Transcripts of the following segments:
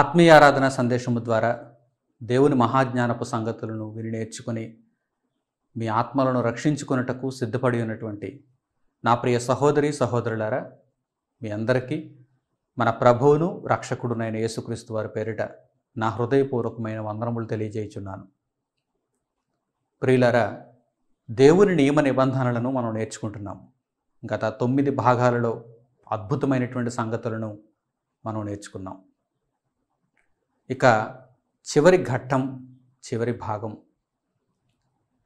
ఆత్మీయ ఆరాధన సందేశము ద్వారా దేవుని మహాజ్ఞానపు సంగతులను విని నేర్చుకుని మీ ఆత్మలను రక్షించుకున్నటకు సిద్ధపడి ఉన్నటువంటి నా ప్రియ సహోదరి సహోదరులారా మీ అందరికీ మన ప్రభువును రక్షకుడునైన యేసుక్రీస్తు వారి పేరిట నా హృదయపూర్వకమైన వందనములు తెలియజేయుచున్నాను ప్రియులారా దేవుని నియమ నిబంధనలను మనం నేర్చుకుంటున్నాం గత తొమ్మిది భాగాలలో అద్భుతమైనటువంటి సంగతులను మనం నేర్చుకున్నాం ఇక చివరి ఘట్టం చివరి భాగం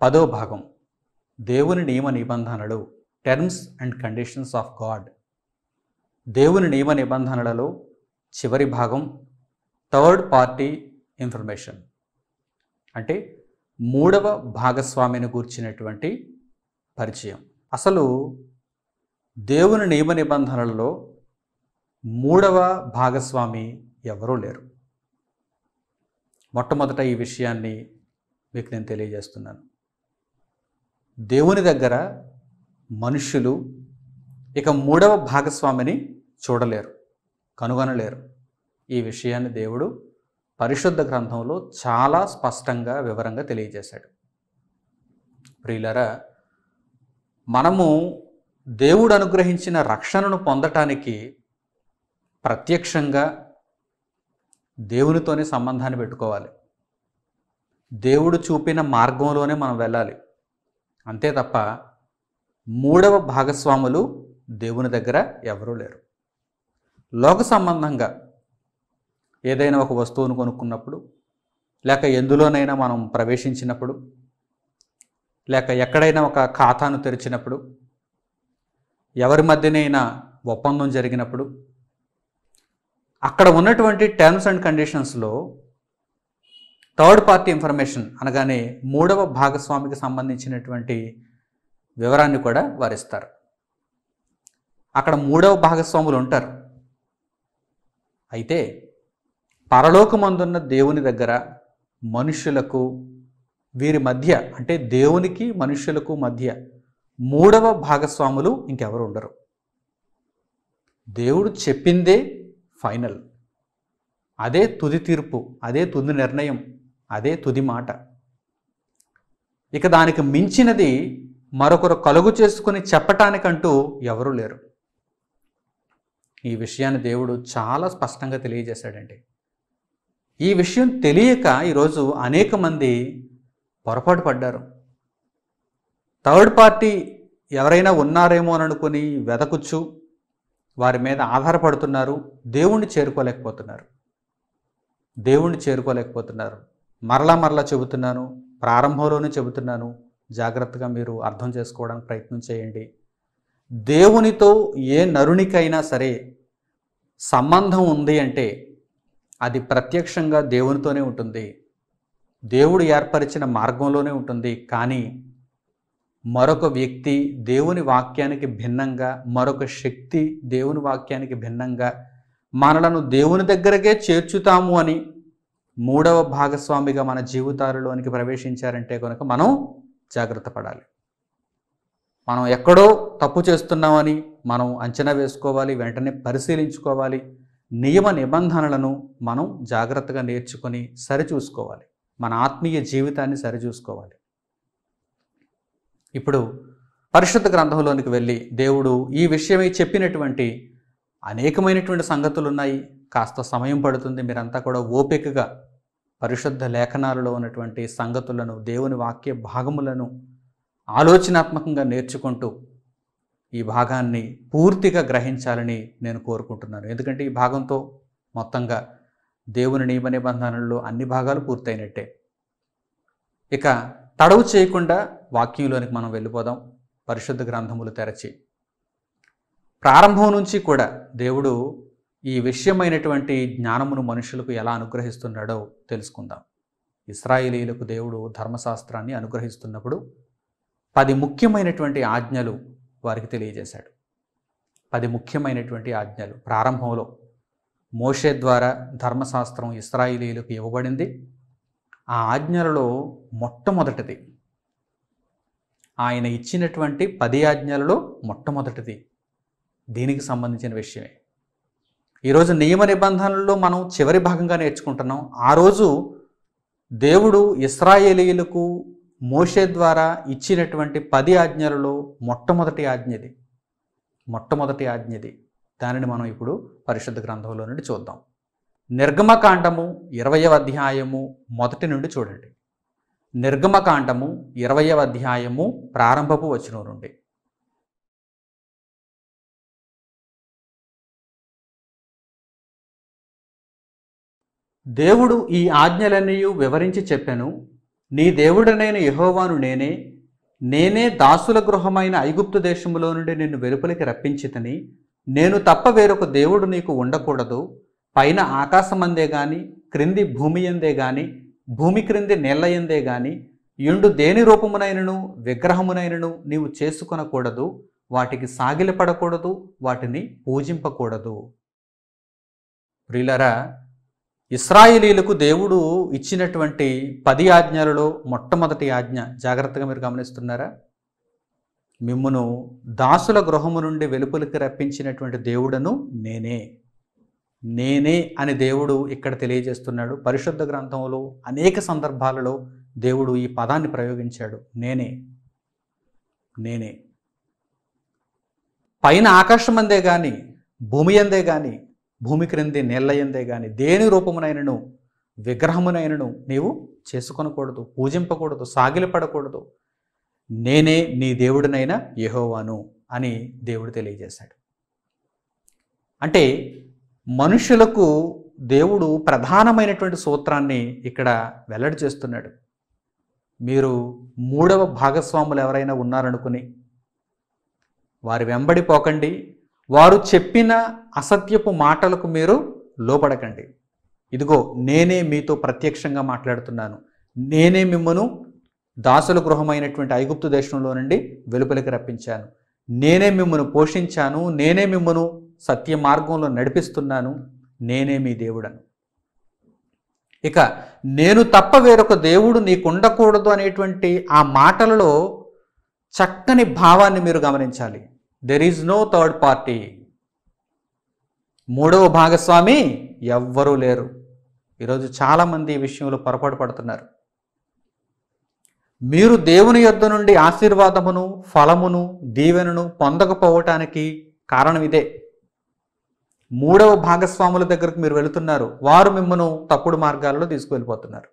పదో భాగం దేవుని నియమ నిబంధనలు terms and conditions of God దేవుని నియమ నిబంధనలలో చివరి భాగం థర్డ్ పార్టీ ఇన్ఫర్మేషన్ అంటే మూడవ భాగస్వామిని గూర్చినటువంటి పరిచయం అసలు దేవుని నియమ నిబంధనలలో మూడవ భాగస్వామి ఎవరూ లేరు మొట్టమొదట ఈ విషయాన్ని మీకు నేను తెలియజేస్తున్నాను దేవుని దగ్గర మనుషులు ఇక మూడవ భాగస్వామిని చూడలేరు కనుగొనలేరు ఈ విషయాన్ని దేవుడు పరిశుద్ధ గ్రంథంలో చాలా స్పష్టంగా వివరంగా తెలియజేశాడు ప్రియులరా మనము దేవుడు అనుగ్రహించిన రక్షణను పొందటానికి ప్రత్యక్షంగా దేవునితోనే సంబంధాన్ని పెట్టుకోవాలి దేవుడు చూపిన మార్గంలోనే మనం వెళ్ళాలి అంతే తప్ప మూడవ భాగస్వాములు దేవుని దగ్గర ఎవరూ లేరు లోక సంబంధంగా ఏదైనా ఒక వస్తువును కొనుక్కున్నప్పుడు లేక ఎందులోనైనా మనం ప్రవేశించినప్పుడు లేక ఎక్కడైనా ఒక ఖాతాను తెరిచినప్పుడు ఎవరి మధ్యనైనా ఒప్పందం జరిగినప్పుడు అక్కడ ఉన్నటువంటి టర్మ్స్ అండ్ కండిషన్స్లో థర్డ్ పార్టీ ఇన్ఫర్మేషన్ అనగానే మూడవ భాగస్వామికి సంబంధించినటువంటి వివరాన్ని కూడా వారిస్తారు అక్కడ మూడవ భాగస్వాములు ఉంటారు అయితే పరలోకమందున్న దేవుని దగ్గర మనుష్యులకు వీరి మధ్య అంటే దేవునికి మనుష్యులకు మధ్య మూడవ భాగస్వాములు ఇంకెవరు ఉండరు దేవుడు చెప్పిందే ఫైనల్ అదే తుది తీర్పు అదే తుది నిర్ణయం అదే తుది మాట ఇక దానికి మించినది మరొకరు కలుగు చేసుకుని చెప్పటానికంటూ ఎవరూ లేరు ఈ విషయాన్ని దేవుడు చాలా స్పష్టంగా తెలియజేశాడండి ఈ విషయం తెలియక ఈరోజు అనేక మంది పొరపాటు పడ్డారు థర్డ్ పార్టీ ఎవరైనా ఉన్నారేమో అని అనుకుని వెతకుచ్చు వారి మీద ఆధారపడుతున్నారు దేవుణ్ణి చేరుకోలేకపోతున్నారు దేవుణ్ణి చేరుకోలేకపోతున్నారు మరలా మరలా చెబుతున్నాను ప్రారంభంలోనే చెబుతున్నాను జాగ్రత్తగా మీరు అర్థం చేసుకోవడానికి ప్రయత్నం చేయండి దేవునితో ఏ నరునికైనా సరే సంబంధం ఉంది అంటే అది ప్రత్యక్షంగా దేవునితోనే ఉంటుంది దేవుడు ఏర్పరిచిన మార్గంలోనే ఉంటుంది కానీ మరొక వ్యక్తి దేవుని వాక్యానికి భిన్నంగా మరొక శక్తి దేవుని వాక్యానికి భిన్నంగా మనలను దేవుని దగ్గరకే చేర్చుతాము అని మూడవ భాగస్వామిగా మన జీవితాలలోనికి ప్రవేశించారంటే కనుక మనం జాగ్రత్త పడాలి మనం ఎక్కడో తప్పు చేస్తున్నామని మనం అంచనా వేసుకోవాలి వెంటనే పరిశీలించుకోవాలి నియమ నిబంధనలను మనం జాగ్రత్తగా నేర్చుకొని సరిచూసుకోవాలి మన ఆత్మీయ జీవితాన్ని సరిచూసుకోవాలి ఇప్పుడు పరిశుద్ధ గ్రంథంలోనికి వెళ్ళి దేవుడు ఈ విషయమై చెప్పినటువంటి అనేకమైనటువంటి సంగతులు ఉన్నాయి కాస్త సమయం పడుతుంది మీరంతా కూడా ఓపికగా పరిశుద్ధ లేఖనాలలో ఉన్నటువంటి సంగతులను దేవుని వాక్య భాగములను ఆలోచనాత్మకంగా నేర్చుకుంటూ ఈ భాగాన్ని పూర్తిగా గ్రహించాలని నేను కోరుకుంటున్నాను ఎందుకంటే ఈ భాగంతో మొత్తంగా దేవుని నియమ నిబంధనల్లో అన్ని భాగాలు పూర్తయినట్టే ఇక తడవు చేయకుండా వాక్యంలోనికి మనం వెళ్ళిపోదాం పరిశుద్ధ గ్రంథములు తెరచి ప్రారంభం నుంచి కూడా దేవుడు ఈ విషయమైనటువంటి జ్ఞానమును మనుషులకు ఎలా అనుగ్రహిస్తున్నాడో తెలుసుకుందాం ఇస్రాయేలీలకు దేవుడు ధర్మశాస్త్రాన్ని అనుగ్రహిస్తున్నప్పుడు పది ముఖ్యమైనటువంటి ఆజ్ఞలు వారికి తెలియజేశాడు పది ముఖ్యమైనటువంటి ఆజ్ఞలు ప్రారంభంలో మోషే ద్వారా ధర్మశాస్త్రం ఇస్రాయిలీలకు ఇవ్వబడింది ఆ ఆజ్ఞలలో మొట్టమొదటిది ఆయన ఇచ్చినటువంటి పది ఆజ్ఞలలో మొట్టమొదటిది దీనికి సంబంధించిన విషయమే ఈరోజు నియమ నిబంధనల్లో మనం చివరి భాగంగా నేర్చుకుంటున్నాం ఆ రోజు దేవుడు ఇస్రాయేలీలకు మోషే ద్వారా ఇచ్చినటువంటి పది ఆజ్ఞలలో మొట్టమొదటి ఆజ్ఞది మొట్టమొదటి ఆజ్ఞది దానిని మనం ఇప్పుడు పరిశుద్ధ గ్రంథంలో నుండి చూద్దాం నిర్గమకాండము ఇరవయవ అధ్యాయము మొదటి నుండి చూడండి నిర్గమకాండము ఇరవయవ అధ్యాయము ప్రారంభపు వచ్చిన నుండి దేవుడు ఈ ఆజ్ఞలన్నీ వివరించి చెప్పాను నీ దేవుడనైన యహోవాను నేనే నేనే దాసుల గృహమైన ఐగుప్తు దేశములో నుండి నిన్ను వెలుపలికి రప్పించితని నేను తప్ప వేరొక దేవుడు నీకు ఉండకూడదు పైన ఆకాశమందే గాని క్రింది భూమి ఎందే గాని భూమి క్రింది నేల ఎందే గాని ఎండు దేని రూపమునైనను విగ్రహమునైనను నీవు చేసుకొనకూడదు వాటికి సాగిలపడకూడదు వాటిని పూజింపకూడదు ప్రిలరా ఇస్రాయిలీలకు దేవుడు ఇచ్చినటువంటి పది ఆజ్ఞలలో మొట్టమొదటి ఆజ్ఞ జాగ్రత్తగా మీరు గమనిస్తున్నారా మిమ్మును దాసుల గృహము నుండి వెలుపలికి రప్పించినటువంటి దేవుడను నేనే నేనే అని దేవుడు ఇక్కడ తెలియజేస్తున్నాడు పరిశుద్ధ గ్రంథంలో అనేక సందర్భాలలో దేవుడు ఈ పదాన్ని ప్రయోగించాడు నేనే నేనే పైన అందే కానీ భూమి అందే కానీ భూమి క్రింది నీళ్ళయందే కానీ దేని రూపమునైనను విగ్రహమునైనను నీవు చేసుకొనకూడదు పూజింపకూడదు సాగిలపడకూడదు నేనే నీ దేవుడినైన యహోవాను అని దేవుడు తెలియజేశాడు అంటే మనుషులకు దేవుడు ప్రధానమైనటువంటి సూత్రాన్ని ఇక్కడ వెల్లడి చేస్తున్నాడు మీరు మూడవ భాగస్వాములు ఎవరైనా ఉన్నారనుకుని వారి వెంబడి పోకండి వారు చెప్పిన అసత్యపు మాటలకు మీరు లోపడకండి ఇదిగో నేనే మీతో ప్రత్యక్షంగా మాట్లాడుతున్నాను నేనే మిమ్మను దాసుల గృహమైనటువంటి ఐగుప్తు దేశంలో నుండి వెలుపలికి రప్పించాను నేనే మిమ్మను పోషించాను నేనే మిమ్మను సత్య మార్గంలో నడిపిస్తున్నాను నేనే మీ దేవుడను ఇక నేను తప్ప వేరొక దేవుడు నీకుండకూడదు అనేటువంటి ఆ మాటలలో చక్కని భావాన్ని మీరు గమనించాలి there is no third party మూడవ భాగస్వామి ఎవ్వరూ లేరు ఈరోజు చాలామంది ఈ విషయంలో పొరపాటు పడుతున్నారు మీరు దేవుని యొద్ద నుండి ఆశీర్వాదమును ఫలమును దీవెనను పొందకపోవటానికి కారణం ఇదే మూడవ భాగస్వాముల దగ్గరకు మీరు వెళుతున్నారు వారు మిమ్మను తప్పుడు మార్గాల్లో తీసుకువెళ్ళిపోతున్నారు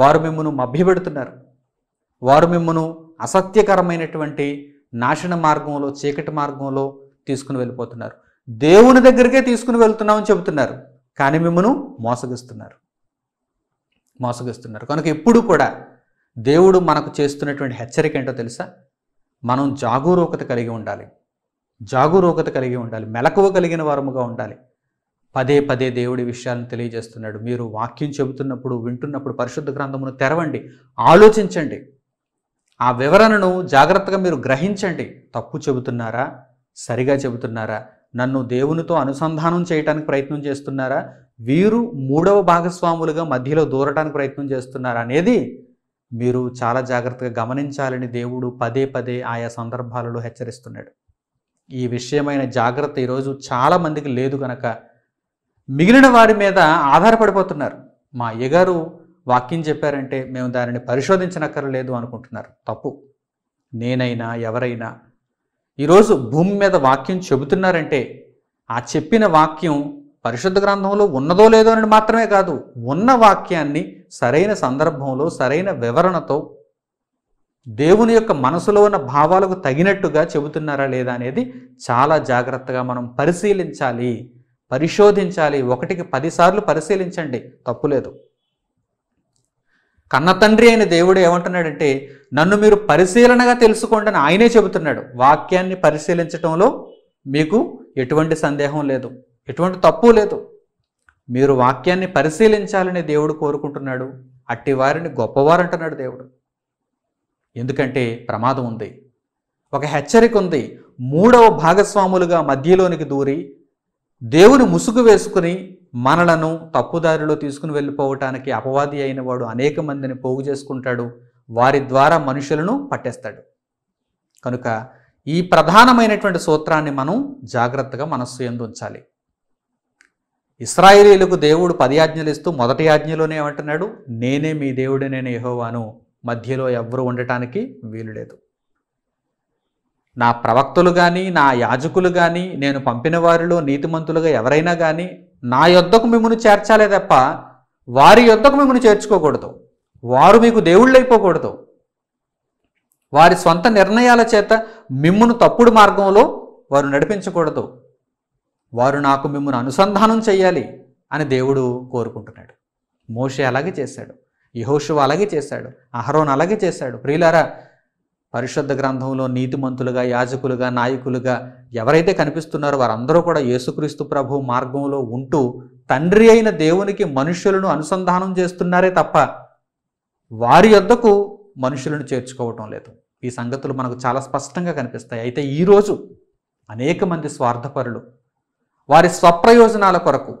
వారు మిమ్మను మభ్యపెడుతున్నారు వారు మిమ్మను అసత్యకరమైనటువంటి నాశన మార్గంలో చీకటి మార్గంలో తీసుకుని వెళ్ళిపోతున్నారు దేవుని దగ్గరికే తీసుకుని వెళ్తున్నామని చెబుతున్నారు కానీ మిమ్మను మోసగిస్తున్నారు మోసగిస్తున్నారు కనుక ఎప్పుడు కూడా దేవుడు మనకు చేస్తున్నటువంటి హెచ్చరిక ఏంటో తెలుసా మనం జాగరూకత కలిగి ఉండాలి జాగరూకత కలిగి ఉండాలి మెలకువ కలిగిన వారముగా ఉండాలి పదే పదే దేవుడి విషయాలను తెలియజేస్తున్నాడు మీరు వాక్యం చెబుతున్నప్పుడు వింటున్నప్పుడు పరిశుద్ధ గ్రంథమును తెరవండి ఆలోచించండి ఆ వివరణను జాగ్రత్తగా మీరు గ్రహించండి తప్పు చెబుతున్నారా సరిగా చెబుతున్నారా నన్ను దేవునితో అనుసంధానం చేయడానికి ప్రయత్నం చేస్తున్నారా వీరు మూడవ భాగస్వాములుగా మధ్యలో దూరటానికి ప్రయత్నం చేస్తున్నారా అనేది మీరు చాలా జాగ్రత్తగా గమనించాలని దేవుడు పదే పదే ఆయా సందర్భాలలో హెచ్చరిస్తున్నాడు ఈ విషయమైన జాగ్రత్త ఈరోజు చాలామందికి లేదు కనుక మిగిలిన వారి మీద ఆధారపడిపోతున్నారు మా అయ్యగారు వాక్యం చెప్పారంటే మేము దానిని పరిశోధించనక్కర్లేదు అనుకుంటున్నారు తప్పు నేనైనా ఎవరైనా ఈరోజు భూమి మీద వాక్యం చెబుతున్నారంటే ఆ చెప్పిన వాక్యం పరిశుద్ధ గ్రంథంలో ఉన్నదో లేదో అని మాత్రమే కాదు ఉన్న వాక్యాన్ని సరైన సందర్భంలో సరైన వివరణతో దేవుని యొక్క మనసులో ఉన్న భావాలకు తగినట్టుగా చెబుతున్నారా లేదా అనేది చాలా జాగ్రత్తగా మనం పరిశీలించాలి పరిశోధించాలి ఒకటికి పదిసార్లు పరిశీలించండి తప్పులేదు కన్న తండ్రి అయిన దేవుడు ఏమంటున్నాడంటే నన్ను మీరు పరిశీలనగా తెలుసుకోండి అని ఆయనే చెబుతున్నాడు వాక్యాన్ని పరిశీలించడంలో మీకు ఎటువంటి సందేహం లేదు ఎటువంటి తప్పు లేదు మీరు వాక్యాన్ని పరిశీలించాలని దేవుడు కోరుకుంటున్నాడు అట్టి వారిని గొప్పవారు అంటున్నాడు దేవుడు ఎందుకంటే ప్రమాదం ఉంది ఒక హెచ్చరిక ఉంది మూడవ భాగస్వాములుగా మధ్యలోనికి దూరి దేవుని ముసుగు వేసుకుని మనలను తప్పుదారిలో తీసుకుని వెళ్ళిపోవటానికి అపవాది అయిన వాడు అనేక మందిని పోగు చేసుకుంటాడు వారి ద్వారా మనుషులను పట్టేస్తాడు కనుక ఈ ప్రధానమైనటువంటి సూత్రాన్ని మనం జాగ్రత్తగా మనస్సు ఎందు ఉంచాలి ఇస్రాయేలీలకు దేవుడు పది ఆజ్ఞలు ఇస్తూ మొదటి ఆజ్ఞలోనే ఏమంటున్నాడు నేనే మీ నేను యహోవాను మధ్యలో ఎవ్వరు ఉండటానికి వీలు లేదు నా ప్రవక్తలు కానీ నా యాజకులు కానీ నేను పంపిన వారిలో నీతిమంతులుగా ఎవరైనా కానీ నా యొద్దకు మిమ్మల్ని చేర్చాలే తప్ప వారి యొద్దకు మిమ్మల్ని చేర్చుకోకూడదు వారు మీకు దేవుళ్ళైపోకూడదు వారి సొంత నిర్ణయాల చేత మిమ్మును తప్పుడు మార్గంలో వారు నడిపించకూడదు వారు నాకు మిమ్మల్ని అనుసంధానం చేయాలి అని దేవుడు కోరుకుంటున్నాడు మోషే అలాగే చేశాడు యహోషువ అలాగే చేశాడు అహరోన్ అలాగే చేశాడు ప్రియులారా పరిశుద్ధ గ్రంథంలో నీతిమంతులుగా యాజకులుగా నాయకులుగా ఎవరైతే కనిపిస్తున్నారో వారందరూ కూడా యేసుక్రీస్తు ప్రభు మార్గంలో ఉంటూ తండ్రి అయిన దేవునికి మనుషులను అనుసంధానం చేస్తున్నారే తప్ప వారి యొద్దకు మనుషులను చేర్చుకోవటం లేదు ఈ సంగతులు మనకు చాలా స్పష్టంగా కనిపిస్తాయి అయితే ఈరోజు అనేక మంది స్వార్థపరులు వారి స్వప్రయోజనాల కొరకు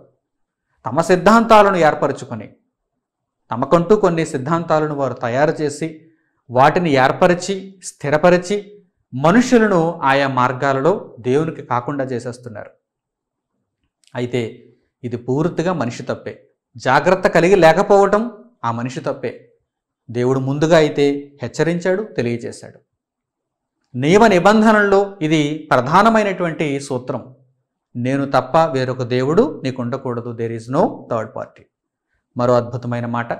తమ సిద్ధాంతాలను ఏర్పరచుకొని తమకంటూ కొన్ని సిద్ధాంతాలను వారు తయారు చేసి వాటిని ఏర్పరిచి స్థిరపరిచి మనుషులను ఆయా మార్గాలలో దేవునికి కాకుండా చేసేస్తున్నారు అయితే ఇది పూర్తిగా మనిషి తప్పే జాగ్రత్త కలిగి లేకపోవటం ఆ మనిషి తప్పే దేవుడు ముందుగా అయితే హెచ్చరించాడు తెలియజేశాడు నియమ నిబంధనల్లో ఇది ప్రధానమైనటువంటి సూత్రం నేను తప్ప వేరొక దేవుడు నీకు ఉండకూడదు there is no third party మరో అద్భుతమైన మాట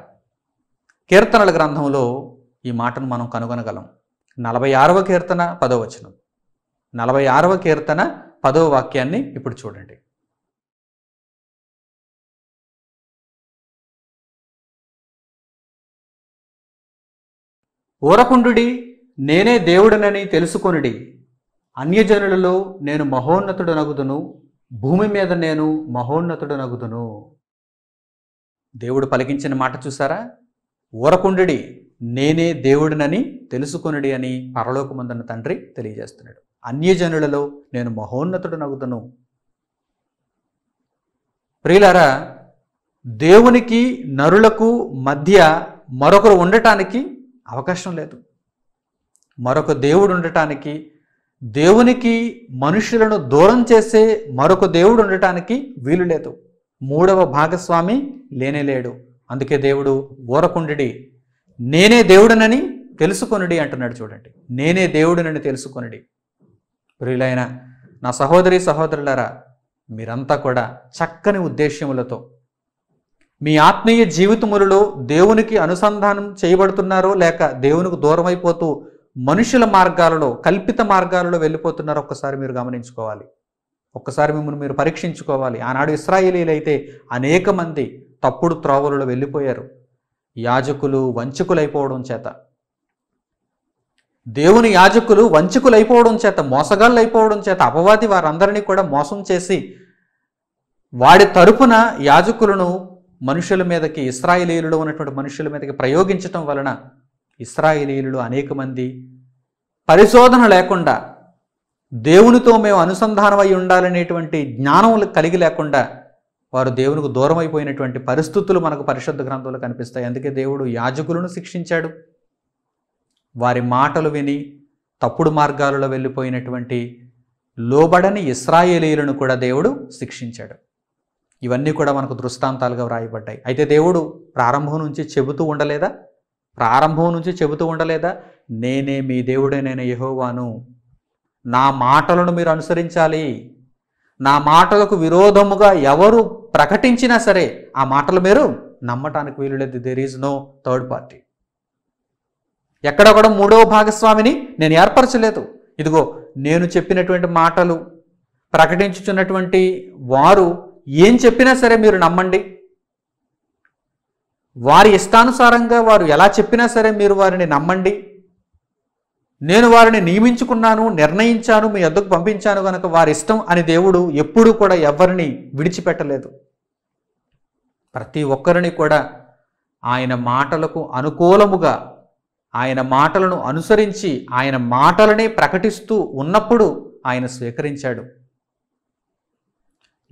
కీర్తనల గ్రంథంలో ఈ మాటను మనం కనుగొనగలం నలభై ఆరవ కీర్తన పదవచనం నలభై ఆరవ కీర్తన పదవ వాక్యాన్ని ఇప్పుడు చూడండి ఊరకుండుడి నేనే దేవుడనని తెలుసుకొనుడి అన్యజనులలో నేను మహోన్నతుడు నగుదును భూమి మీద నేను మహోన్నతుడు నగుదును దేవుడు పలికించిన మాట చూసారా ఊరకుండి నేనే దేవుడినని తెలుసుకునడి అని పరలోకమందున్న తండ్రి తెలియజేస్తున్నాడు అన్యజనులలో నేను మహోన్నతుడు నగుతను ప్రియులారా దేవునికి నరులకు మధ్య మరొకరు ఉండటానికి అవకాశం లేదు మరొక దేవుడు ఉండటానికి దేవునికి మనుషులను దూరం చేసే మరొక దేవుడు ఉండటానికి వీలు లేదు మూడవ భాగస్వామి లేనేలేడు అందుకే దేవుడు ఊరకుండి నేనే దేవుడనని తెలుసుకొనుడి అంటున్నాడు చూడండి నేనే దేవుడనని తెలుసుకొనుడి ప్రియులైన నా సహోదరి సహోదరులరా మీరంతా కూడా చక్కని ఉద్దేశ్యములతో మీ ఆత్మీయ జీవితములలో దేవునికి అనుసంధానం చేయబడుతున్నారో లేక దేవునికి దూరమైపోతూ మనుషుల మార్గాలలో కల్పిత మార్గాలలో వెళ్ళిపోతున్నారో ఒక్కసారి మీరు గమనించుకోవాలి ఒక్కసారి మిమ్మల్ని మీరు పరీక్షించుకోవాలి ఆనాడు ఇస్రాయేలీలైతే అనేక మంది తప్పుడు త్రోవలలో వెళ్ళిపోయారు యాజకులు వంచకులైపోవడం చేత దేవుని యాజకులు వంచకులైపోవడం చేత మోసగాళ్ళు అయిపోవడం చేత అపవాది వారందరినీ కూడా మోసం చేసి వాడి తరపున యాజకులను మనుషుల మీదకి ఇస్రాయేలీలలో ఉన్నటువంటి మనుషుల మీదకి ప్రయోగించటం వలన ఇస్రాయేలీలలో అనేక మంది పరిశోధన లేకుండా దేవునితో మేము అనుసంధానమై ఉండాలనేటువంటి జ్ఞానములు కలిగి లేకుండా వారు దేవునికి దూరం అయిపోయినటువంటి పరిస్థితులు మనకు పరిశుద్ధ గ్రంథంలో కనిపిస్తాయి అందుకే దేవుడు యాజకులను శిక్షించాడు వారి మాటలు విని తప్పుడు మార్గాలలో వెళ్ళిపోయినటువంటి లోబడని ఇస్రాయేలీలను కూడా దేవుడు శిక్షించాడు ఇవన్నీ కూడా మనకు దృష్టాంతాలుగా వ్రాయబడ్డాయి అయితే దేవుడు ప్రారంభం నుంచి చెబుతూ ఉండలేదా ప్రారంభం నుంచి చెబుతూ ఉండలేదా నేనే మీ దేవుడే నేను యహోవాను నా మాటలను మీరు అనుసరించాలి నా మాటలకు విరోధముగా ఎవరు ప్రకటించినా సరే ఆ మాటలు మీరు నమ్మటానికి వీలు లేదు there is no third party ఎక్కడ కూడా మూడవ భాగస్వామిని నేను ఏర్పరచలేదు ఇదిగో నేను చెప్పినటువంటి మాటలు ప్రకటించుచున్నటువంటి వారు ఏం చెప్పినా సరే మీరు నమ్మండి వారి ఇష్టానుసారంగా వారు ఎలా చెప్పినా సరే మీరు వారిని నమ్మండి నేను వారిని నియమించుకున్నాను నిర్ణయించాను మీ వద్దకు పంపించాను కనుక వారి ఇష్టం అని దేవుడు ఎప్పుడూ కూడా ఎవరిని విడిచిపెట్టలేదు ప్రతి ఒక్కరిని కూడా ఆయన మాటలకు అనుకూలముగా ఆయన మాటలను అనుసరించి ఆయన మాటలనే ప్రకటిస్తూ ఉన్నప్పుడు ఆయన స్వీకరించాడు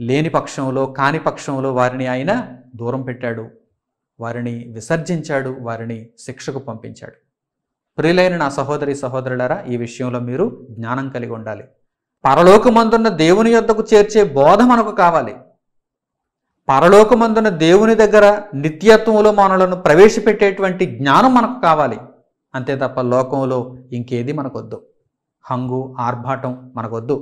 లేని పక్షంలో కాని పక్షంలో వారిని ఆయన దూరం పెట్టాడు వారిని విసర్జించాడు వారిని శిక్షకు పంపించాడు ప్రియులైన నా సహోదరి సహోదరులరా ఈ విషయంలో మీరు జ్ఞానం కలిగి ఉండాలి పరలోకమందున్న దేవుని యొద్దకు చేర్చే బోధ మనకు కావాలి పరలోకమందున్న దేవుని దగ్గర నిత్యత్వంలో మనలను ప్రవేశపెట్టేటువంటి జ్ఞానం మనకు కావాలి అంతే తప్ప లోకంలో ఇంకేది మనకొద్దు హంగు ఆర్భాటం మనకొద్దు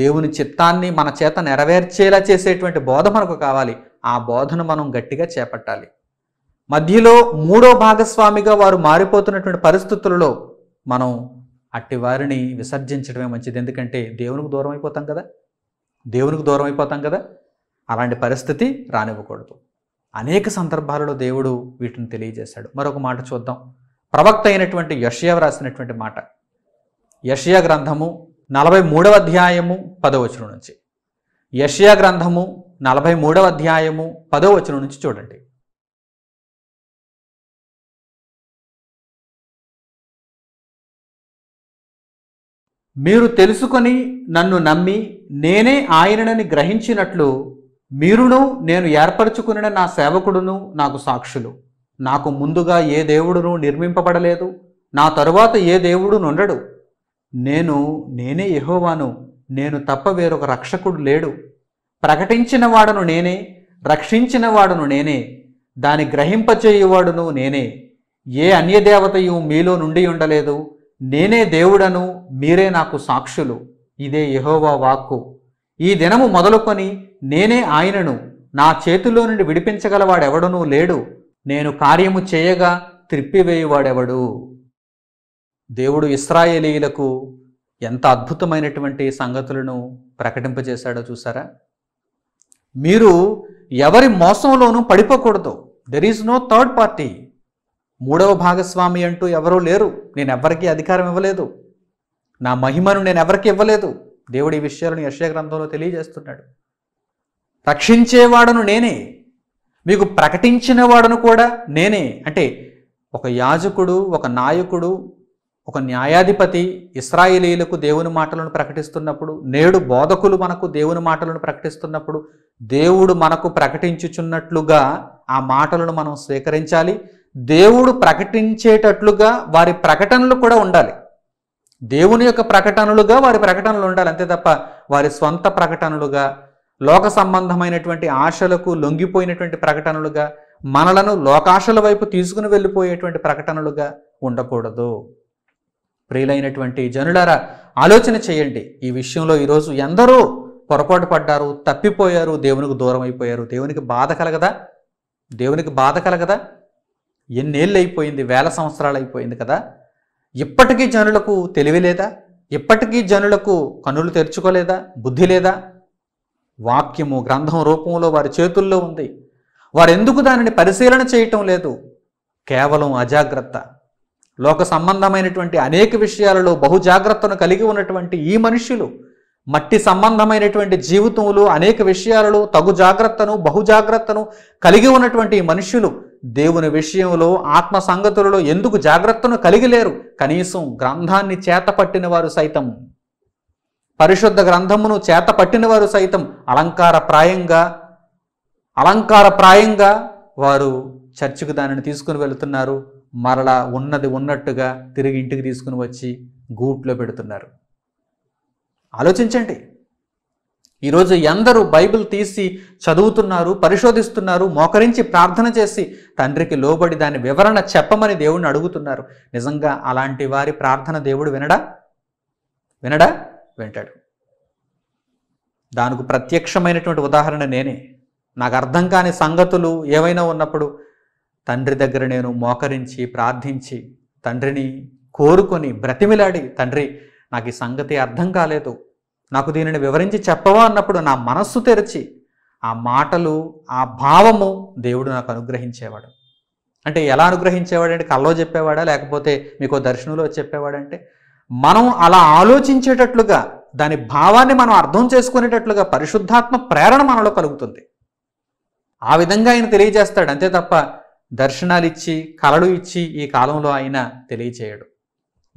దేవుని చిత్తాన్ని మన చేత నెరవేర్చేలా చేసేటువంటి బోధ మనకు కావాలి ఆ బోధను మనం గట్టిగా చేపట్టాలి మధ్యలో మూడో భాగస్వామిగా వారు మారిపోతున్నటువంటి పరిస్థితులలో మనం అట్టి వారిని విసర్జించడమే మంచిది ఎందుకంటే దేవునికి దూరం అయిపోతాం కదా దేవునికి దూరం అయిపోతాం కదా అలాంటి పరిస్థితి రానివ్వకూడదు అనేక సందర్భాలలో దేవుడు వీటిని తెలియజేశాడు మరొక మాట చూద్దాం ప్రవక్త అయినటువంటి యషియా వ్రాసినటువంటి మాట యషియా గ్రంథము నలభై మూడవ అధ్యాయము పదవచనం నుంచి యషియా గ్రంథము నలభై మూడవ అధ్యాయము పదవచనం నుంచి చూడండి మీరు తెలుసుకొని నన్ను నమ్మి నేనే ఆయనని గ్రహించినట్లు మీరును నేను ఏర్పరచుకుని నా సేవకుడును నాకు సాక్షులు నాకు ముందుగా ఏ దేవుడును నిర్మింపబడలేదు నా తరువాత ఏ దేవుడు నుండడు నేను నేనే యహోవాను నేను తప్ప వేరొక రక్షకుడు లేడు ప్రకటించిన వాడను నేనే రక్షించిన వాడను నేనే దాని గ్రహింపచేయువాడును నేనే ఏ అన్యదేవతయు మీలో నుండి ఉండలేదు నేనే దేవుడను మీరే నాకు సాక్షులు ఇదే యహోవా వాక్కు ఈ దినము మొదలుకొని నేనే ఆయనను నా చేతిలో నుండి విడిపించగలవాడెవడనూ లేడు నేను కార్యము చేయగా త్రిప్పివేయువాడెవడు దేవుడు ఇస్రాయేలీలకు ఎంత అద్భుతమైనటువంటి సంగతులను ప్రకటింపజేశాడో చూసారా మీరు ఎవరి మోసంలోనూ పడిపోకూడదు there is no third party మూడవ భాగస్వామి అంటూ ఎవరూ లేరు నేను ఎవరికీ అధికారం ఇవ్వలేదు నా మహిమను నేను ఎవరికి ఇవ్వలేదు దేవుడు ఈ విషయాలను యశ గ్రంథంలో తెలియజేస్తున్నాడు రక్షించేవాడను నేనే మీకు ప్రకటించిన వాడను కూడా నేనే అంటే ఒక యాజకుడు ఒక నాయకుడు ఒక న్యాయాధిపతి ఇస్రాయేలీలకు దేవుని మాటలను ప్రకటిస్తున్నప్పుడు నేడు బోధకులు మనకు దేవుని మాటలను ప్రకటిస్తున్నప్పుడు దేవుడు మనకు ప్రకటించుచున్నట్లుగా ఆ మాటలను మనం స్వీకరించాలి దేవుడు ప్రకటించేటట్లుగా వారి ప్రకటనలు కూడా ఉండాలి దేవుని యొక్క ప్రకటనలుగా వారి ప్రకటనలు ఉండాలి అంతే తప్ప వారి స్వంత ప్రకటనలుగా లోక సంబంధమైనటువంటి ఆశలకు లొంగిపోయినటువంటి ప్రకటనలుగా మనలను లోకాశల వైపు తీసుకుని వెళ్ళిపోయేటువంటి ప్రకటనలుగా ఉండకూడదు ప్రియులైనటువంటి జనులారా ఆలోచన చేయండి ఈ విషయంలో ఈరోజు ఎందరో పొరపాటు పడ్డారు తప్పిపోయారు దేవునికి దూరం అయిపోయారు దేవునికి బాధ కలగదా దేవునికి బాధ కలగదా ఎన్నేళ్ళు అయిపోయింది వేల సంవత్సరాలు అయిపోయింది కదా ఇప్పటికీ జనులకు తెలివి లేదా ఇప్పటికీ జనులకు కనులు తెరుచుకోలేదా బుద్ధి లేదా వాక్యము గ్రంథం రూపంలో వారి చేతుల్లో ఉంది వారెందుకు దానిని పరిశీలన చేయటం లేదు కేవలం అజాగ్రత్త లోక సంబంధమైనటువంటి అనేక విషయాలలో బహుజాగ్రత్తను కలిగి ఉన్నటువంటి ఈ మనుషులు మట్టి సంబంధమైనటువంటి జీవితములు అనేక విషయాలలో తగు జాగ్రత్తను బహుజాగ్రత్తను కలిగి ఉన్నటువంటి మనుషులు దేవుని విషయంలో ఆత్మ సంగతులలో ఎందుకు జాగ్రత్తను కలిగి లేరు కనీసం గ్రంథాన్ని చేతపట్టిన వారు సైతం పరిశుద్ధ గ్రంథమును చేతపట్టిన వారు సైతం అలంకార ప్రాయంగా అలంకార ప్రాయంగా వారు చర్చికి దానిని తీసుకుని వెళుతున్నారు మరలా ఉన్నది ఉన్నట్టుగా తిరిగి ఇంటికి తీసుకుని వచ్చి గూట్లో పెడుతున్నారు ఆలోచించండి ఈరోజు ఎందరూ బైబిల్ తీసి చదువుతున్నారు పరిశోధిస్తున్నారు మోకరించి ప్రార్థన చేసి తండ్రికి లోబడి దాని వివరణ చెప్పమని దేవుణ్ణి అడుగుతున్నారు నిజంగా అలాంటి వారి ప్రార్థన దేవుడు వినడా వినడా వింటాడు దానికి ప్రత్యక్షమైనటువంటి ఉదాహరణ నేనే నాకు అర్థం కాని సంగతులు ఏవైనా ఉన్నప్పుడు తండ్రి దగ్గర నేను మోకరించి ప్రార్థించి తండ్రిని కోరుకొని బ్రతిమిలాడి తండ్రి నాకు ఈ సంగతి అర్థం కాలేదు నాకు దీనిని వివరించి చెప్పవా అన్నప్పుడు నా మనస్సు తెరిచి ఆ మాటలు ఆ భావము దేవుడు నాకు అనుగ్రహించేవాడు అంటే ఎలా అనుగ్రహించేవాడు అంటే కల్లో చెప్పేవాడా లేకపోతే మీకు దర్శనంలో చెప్పేవాడంటే మనం అలా ఆలోచించేటట్లుగా దాని భావాన్ని మనం అర్థం చేసుకునేటట్లుగా పరిశుద్ధాత్మ ప్రేరణ మనలో కలుగుతుంది ఆ విధంగా ఆయన తెలియజేస్తాడు అంతే తప్ప దర్శనాలు ఇచ్చి కళలు ఇచ్చి ఈ కాలంలో ఆయన తెలియచేయడు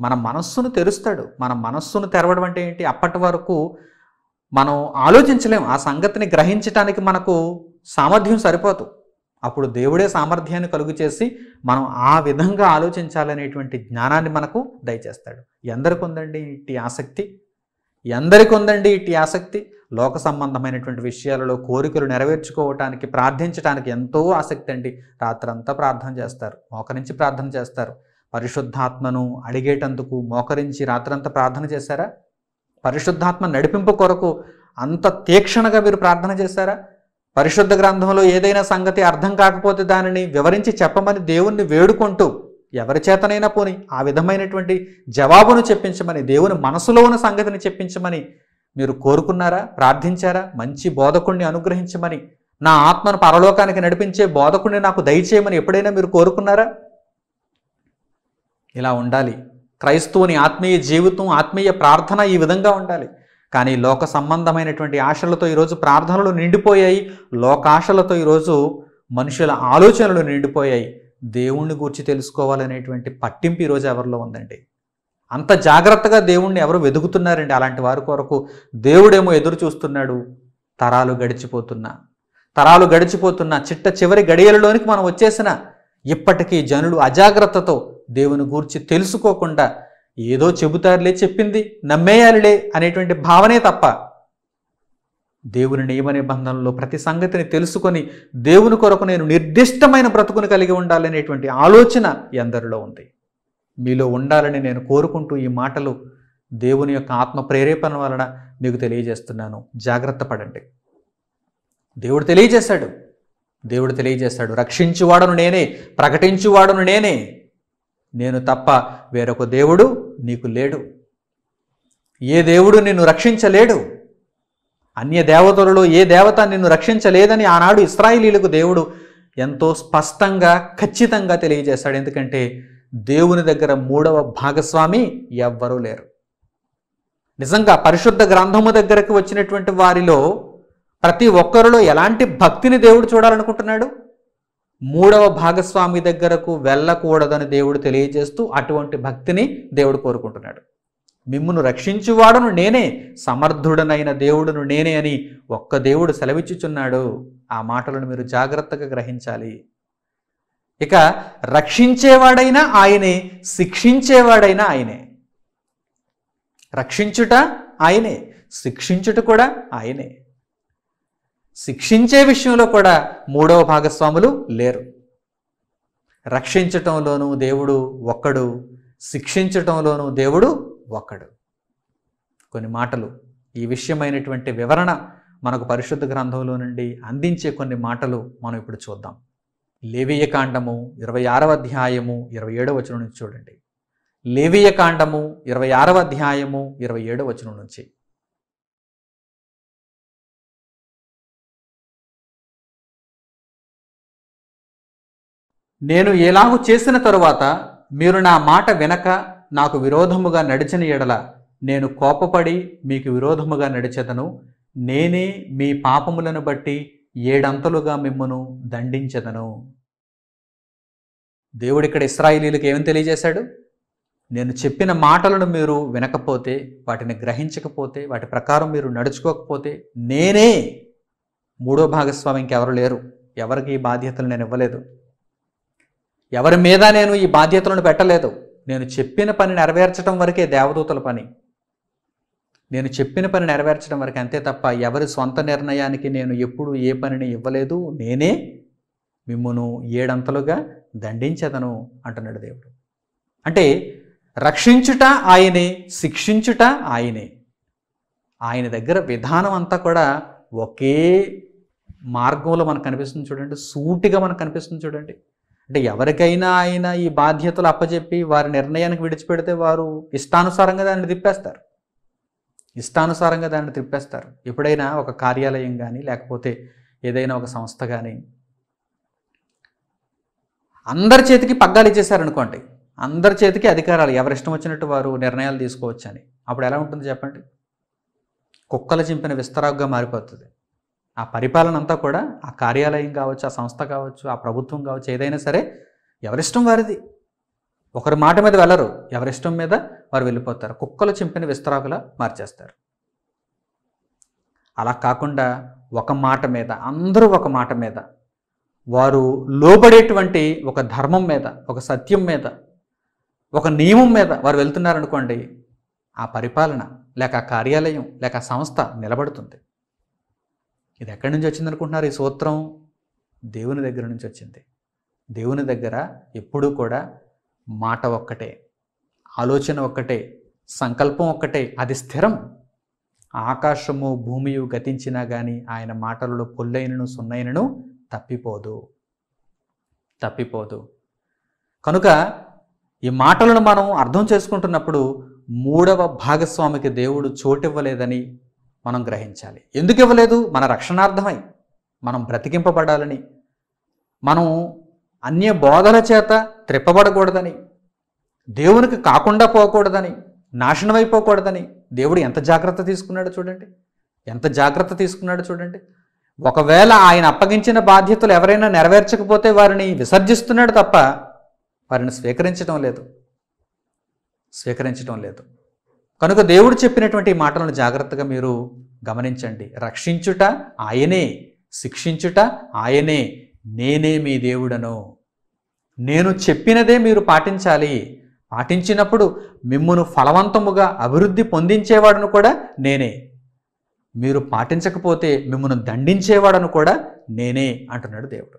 మన మనస్సును తెరుస్తాడు మన మనస్సును తెరవడం అంటే ఏంటి అప్పటి వరకు మనం ఆలోచించలేం ఆ సంగతిని గ్రహించటానికి మనకు సామర్థ్యం సరిపోదు అప్పుడు దేవుడే సామర్థ్యాన్ని కలుగు చేసి మనం ఆ విధంగా ఆలోచించాలనేటువంటి జ్ఞానాన్ని మనకు దయచేస్తాడు ఎందరికి ఉందండి ఇట్టి ఆసక్తి ఎందరికి ఉందండి ఇట్టి ఆసక్తి లోక సంబంధమైనటువంటి విషయాలలో కోరికలు నెరవేర్చుకోవటానికి ప్రార్థించడానికి ఎంతో ఆసక్తి అండి రాత్రంతా ప్రార్థన చేస్తారు మోకరించి ప్రార్థన చేస్తారు పరిశుద్ధాత్మను అడిగేటందుకు మోకరించి రాత్రంతా ప్రార్థన చేశారా పరిశుద్ధాత్మ నడిపింపు కొరకు అంత తీక్షణగా మీరు ప్రార్థన చేశారా పరిశుద్ధ గ్రంథంలో ఏదైనా సంగతి అర్థం కాకపోతే దానిని వివరించి చెప్పమని దేవుణ్ణి వేడుకుంటూ ఎవరి చేతనైనా పోని ఆ విధమైనటువంటి జవాబును చెప్పించమని దేవుని మనసులో ఉన్న సంగతిని చెప్పించమని మీరు కోరుకున్నారా ప్రార్థించారా మంచి బోధకుణ్ణి అనుగ్రహించమని నా ఆత్మను పరలోకానికి నడిపించే బోధకుణ్ణి నాకు దయచేయమని ఎప్పుడైనా మీరు కోరుకున్నారా ఇలా ఉండాలి క్రైస్తవుని ఆత్మీయ జీవితం ఆత్మీయ ప్రార్థన ఈ విధంగా ఉండాలి కానీ లోక సంబంధమైనటువంటి ఆశలతో ఈరోజు ప్రార్థనలు నిండిపోయాయి లోకాశలతో ఈరోజు మనుషుల ఆలోచనలు నిండిపోయాయి దేవుణ్ణి గూర్చి తెలుసుకోవాలనేటువంటి పట్టింపు ఈరోజు ఎవరిలో ఉందండి అంత జాగ్రత్తగా దేవుణ్ణి ఎవరు వెతుకుతున్నారండి అలాంటి వారి కొరకు దేవుడేమో ఎదురు చూస్తున్నాడు తరాలు గడిచిపోతున్నా తరాలు గడిచిపోతున్నా చిట్ట చివరి గడియలలోనికి మనం వచ్చేసిన ఇప్పటికీ జనులు అజాగ్రత్తతో దేవుని గూర్చి తెలుసుకోకుండా ఏదో చెబుతారులే చెప్పింది నమ్మేయాలిలే అనేటువంటి భావనే తప్ప దేవుని నియమ నిబంధనలో ప్రతి సంగతిని తెలుసుకొని దేవుని కొరకు నేను నిర్దిష్టమైన బ్రతుకును కలిగి ఉండాలనేటువంటి ఆలోచన ఎందరిలో ఉంది మీలో ఉండాలని నేను కోరుకుంటూ ఈ మాటలు దేవుని యొక్క ఆత్మ ప్రేరేపణ వలన మీకు తెలియజేస్తున్నాను జాగ్రత్త పడండి దేవుడు తెలియజేశాడు దేవుడు తెలియజేశాడు రక్షించువాడను నేనే ప్రకటించువాడను నేనే నేను తప్ప వేరొక దేవుడు నీకు లేడు ఏ దేవుడు నిన్ను రక్షించలేడు అన్య దేవతలలో ఏ దేవత నిన్ను రక్షించలేదని ఆనాడు ఇస్రాయిలీలకు దేవుడు ఎంతో స్పష్టంగా ఖచ్చితంగా తెలియజేశాడు ఎందుకంటే దేవుని దగ్గర మూడవ భాగస్వామి ఎవ్వరూ లేరు నిజంగా పరిశుద్ధ గ్రంథము దగ్గరకు వచ్చినటువంటి వారిలో ప్రతి ఒక్కరిలో ఎలాంటి భక్తిని దేవుడు చూడాలనుకుంటున్నాడు మూడవ భాగస్వామి దగ్గరకు వెళ్ళకూడదని దేవుడు తెలియజేస్తూ అటువంటి భక్తిని దేవుడు కోరుకుంటున్నాడు మిమ్మును రక్షించువాడను నేనే సమర్థుడనైన దేవుడును నేనే అని ఒక్క దేవుడు సెలవిచ్చుచున్నాడు ఆ మాటలను మీరు జాగ్రత్తగా గ్రహించాలి ఇక రక్షించేవాడైనా ఆయనే శిక్షించేవాడైనా ఆయనే రక్షించుట ఆయనే శిక్షించుట కూడా ఆయనే శిక్షించే విషయంలో కూడా మూడవ భాగస్వాములు లేరు రక్షించటంలోనూ దేవుడు ఒక్కడు శిక్షించటంలోనూ దేవుడు ఒక్కడు కొన్ని మాటలు ఈ విషయమైనటువంటి వివరణ మనకు పరిశుద్ధ గ్రంథంలో నుండి అందించే కొన్ని మాటలు మనం ఇప్పుడు చూద్దాం లేవీయ కాండము ఇరవై ఆరవ అధ్యాయము ఇరవై ఏడవ వచనం నుంచి చూడండి లేవీయ కాండము ఇరవై ఆరవ అధ్యాయము ఇరవై ఏడవ వచనం నుంచి నేను ఎలాగూ చేసిన తరువాత మీరు నా మాట వినక నాకు విరోధముగా నడిచిన ఎడల నేను కోపపడి మీకు విరోధముగా నడిచెదను నేనే మీ పాపములను బట్టి ఏడంతలుగా మిమ్మను దండించెదను దేవుడు ఇక్కడ ఇస్రాయిలీలకు ఏమని తెలియజేశాడు నేను చెప్పిన మాటలను మీరు వినకపోతే వాటిని గ్రహించకపోతే వాటి ప్రకారం మీరు నడుచుకోకపోతే నేనే మూడో భాగస్వామి ఇంకెవరు లేరు ఎవరికి ఈ బాధ్యతలు నేను ఇవ్వలేదు ఎవరి మీద నేను ఈ బాధ్యతలను పెట్టలేదు నేను చెప్పిన పని నెరవేర్చడం వరకే దేవదూతల పని నేను చెప్పిన పని నెరవేర్చడం వరకు అంతే తప్ప ఎవరి సొంత నిర్ణయానికి నేను ఎప్పుడు ఏ పనిని ఇవ్వలేదు నేనే మిమ్మను ఏడంతలుగా దండించదను అంటున్నాడు దేవుడు అంటే రక్షించుట ఆయనే శిక్షించుట ఆయనే ఆయన దగ్గర విధానం అంతా కూడా ఒకే మార్గంలో మనకు కనిపిస్తుంది చూడండి సూటిగా మనకు కనిపిస్తుంది చూడండి అంటే ఎవరికైనా ఆయన ఈ బాధ్యతలు అప్పచెప్పి వారి నిర్ణయానికి విడిచిపెడితే వారు ఇష్టానుసారంగా దాన్ని తిప్పేస్తారు ఇష్టానుసారంగా దాన్ని తిప్పేస్తారు ఎప్పుడైనా ఒక కార్యాలయం కానీ లేకపోతే ఏదైనా ఒక సంస్థ కానీ అందరి చేతికి పగ్గాలు ఇచ్చేసారనుకోండి అందరి చేతికి అధికారాలు ఎవరి ఇష్టం వచ్చినట్టు వారు నిర్ణయాలు తీసుకోవచ్చని అప్పుడు ఎలా ఉంటుంది చెప్పండి కుక్కలు చింపిన విస్తరాగ్గా మారిపోతుంది ఆ పరిపాలన అంతా కూడా ఆ కార్యాలయం కావచ్చు ఆ సంస్థ కావచ్చు ఆ ప్రభుత్వం కావచ్చు ఏదైనా సరే ఎవరిష్టం వారిది ఒకరి మాట మీద వెళ్ళరు ఎవరిష్టం మీద వారు వెళ్ళిపోతారు కుక్కలు చింపిన విస్తరాకులా మార్చేస్తారు అలా కాకుండా ఒక మాట మీద అందరూ ఒక మాట మీద వారు లోబడేటువంటి ఒక ధర్మం మీద ఒక సత్యం మీద ఒక నియమం మీద వారు వెళ్తున్నారనుకోండి ఆ పరిపాలన లేక ఆ కార్యాలయం లేక సంస్థ నిలబడుతుంది ఇది ఎక్కడి నుంచి వచ్చింది అనుకుంటున్నారు ఈ సూత్రం దేవుని దగ్గర నుంచి వచ్చింది దేవుని దగ్గర ఎప్పుడూ కూడా మాట ఒక్కటే ఆలోచన ఒక్కటే సంకల్పం ఒక్కటే అది స్థిరం ఆకాశము భూమియు గతించినా కానీ ఆయన మాటలలో పొల్లైనను సున్నైనను తప్పిపోదు తప్పిపోదు కనుక ఈ మాటలను మనం అర్థం చేసుకుంటున్నప్పుడు మూడవ భాగస్వామికి దేవుడు చోటివ్వలేదని మనం గ్రహించాలి ఎందుకు ఇవ్వలేదు మన రక్షణార్థమై మనం బ్రతికింపబడాలని మనం అన్య బోధల చేత త్రిప్పబడకూడదని దేవునికి కాకుండా పోకూడదని నాశనం అయిపోకూడదని దేవుడు ఎంత జాగ్రత్త తీసుకున్నాడో చూడండి ఎంత జాగ్రత్త తీసుకున్నాడో చూడండి ఒకవేళ ఆయన అప్పగించిన బాధ్యతలు ఎవరైనా నెరవేర్చకపోతే వారిని విసర్జిస్తున్నాడు తప్ప వారిని స్వీకరించడం లేదు స్వీకరించడం లేదు కనుక దేవుడు చెప్పినటువంటి మాటలను జాగ్రత్తగా మీరు గమనించండి రక్షించుట ఆయనే శిక్షించుట ఆయనే నేనే మీ దేవుడను నేను చెప్పినదే మీరు పాటించాలి పాటించినప్పుడు మిమ్మును ఫలవంతముగా అభివృద్ధి పొందించేవాడను కూడా నేనే మీరు పాటించకపోతే మిమ్మల్ని దండించేవాడను కూడా నేనే అంటున్నాడు దేవుడు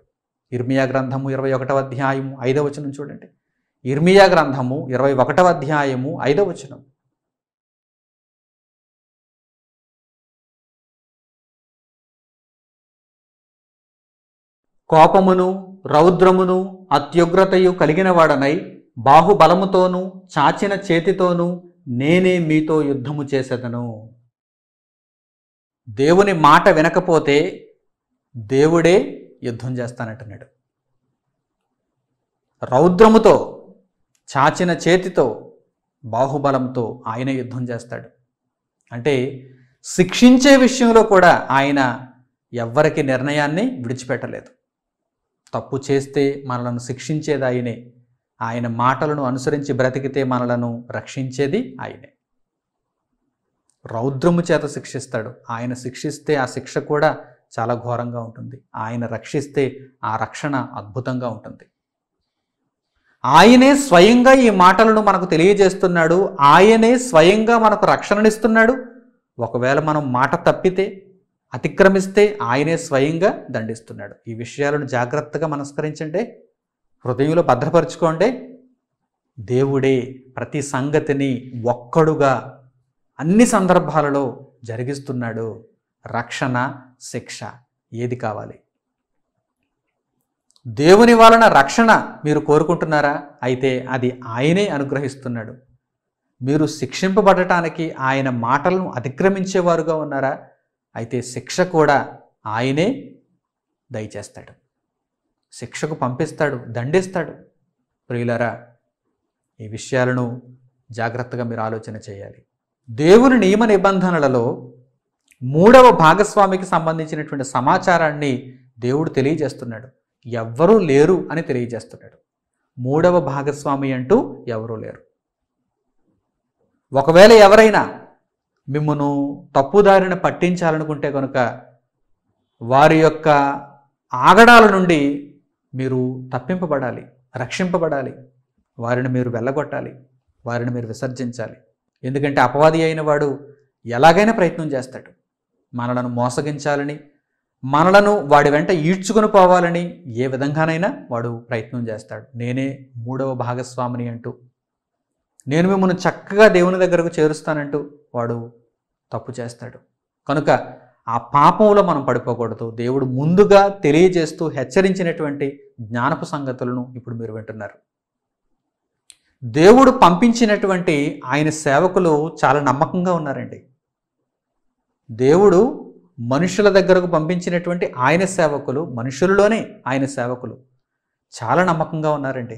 ఇర్మియా గ్రంథము ఇరవై ఒకటవ అధ్యాయము ఐదవ వచనం చూడండి ఇర్మియా గ్రంథము ఇరవై ఒకటవ అధ్యాయము ఐదవ వచనం కోపమును రౌద్రమును అత్యుగ్రతయు కలిగినవాడనై బాహుబలముతోనూ చాచిన చేతితోనూ నేనే మీతో యుద్ధము చేసేదను దేవుని మాట వినకపోతే దేవుడే యుద్ధం చేస్తానంటున్నాడు రౌద్రముతో చాచిన చేతితో బాహుబలంతో ఆయన యుద్ధం చేస్తాడు అంటే శిక్షించే విషయంలో కూడా ఆయన ఎవ్వరికి నిర్ణయాన్ని విడిచిపెట్టలేదు తప్పు చేస్తే మనలను శిక్షించేది ఆయనే ఆయన మాటలను అనుసరించి బ్రతికితే మనలను రక్షించేది ఆయనే రౌద్రము చేత శిక్షిస్తాడు ఆయన శిక్షిస్తే ఆ శిక్ష కూడా చాలా ఘోరంగా ఉంటుంది ఆయన రక్షిస్తే ఆ రక్షణ అద్భుతంగా ఉంటుంది ఆయనే స్వయంగా ఈ మాటలను మనకు తెలియజేస్తున్నాడు ఆయనే స్వయంగా మనకు రక్షణనిస్తున్నాడు ఒకవేళ మనం మాట తప్పితే అతిక్రమిస్తే ఆయనే స్వయంగా దండిస్తున్నాడు ఈ విషయాలను జాగ్రత్తగా మనస్కరించండి హృదయంలో భద్రపరచుకోండి దేవుడే ప్రతి సంగతిని ఒక్కడుగా అన్ని సందర్భాలలో జరిగిస్తున్నాడు రక్షణ శిక్ష ఏది కావాలి దేవుని వలన రక్షణ మీరు కోరుకుంటున్నారా అయితే అది ఆయనే అనుగ్రహిస్తున్నాడు మీరు శిక్షింపబడటానికి ఆయన మాటలను అతిక్రమించేవారుగా ఉన్నారా అయితే శిక్ష కూడా ఆయనే దయచేస్తాడు శిక్షకు పంపిస్తాడు దండిస్తాడు ప్రియులరా ఈ విషయాలను జాగ్రత్తగా మీరు ఆలోచన చేయాలి దేవుని నియమ నిబంధనలలో మూడవ భాగస్వామికి సంబంధించినటువంటి సమాచారాన్ని దేవుడు తెలియజేస్తున్నాడు ఎవ్వరూ లేరు అని తెలియజేస్తున్నాడు మూడవ భాగస్వామి అంటూ ఎవరూ లేరు ఒకవేళ ఎవరైనా మిమ్మను తప్పుదారిని పట్టించాలనుకుంటే కనుక వారి యొక్క ఆగడాల నుండి మీరు తప్పింపబడాలి రక్షింపబడాలి వారిని మీరు వెళ్ళగొట్టాలి వారిని మీరు విసర్జించాలి ఎందుకంటే అపవాది అయిన వాడు ఎలాగైనా ప్రయత్నం చేస్తాడు మనలను మోసగించాలని మనలను వాడి వెంట ఈడ్చుకుని పోవాలని ఏ విధంగానైనా వాడు ప్రయత్నం చేస్తాడు నేనే మూడవ భాగస్వామిని అంటూ నేను మిమ్మల్ని చక్కగా దేవుని దగ్గరకు చేరుస్తానంటూ వాడు తప్పు చేస్తాడు కనుక ఆ పాపంలో మనం పడిపోకూడదు దేవుడు ముందుగా తెలియజేస్తూ హెచ్చరించినటువంటి జ్ఞానపు సంగతులను ఇప్పుడు మీరు వింటున్నారు దేవుడు పంపించినటువంటి ఆయన సేవకులు చాలా నమ్మకంగా ఉన్నారండి దేవుడు మనుషుల దగ్గరకు పంపించినటువంటి ఆయన సేవకులు మనుషులలోనే ఆయన సేవకులు చాలా నమ్మకంగా ఉన్నారండి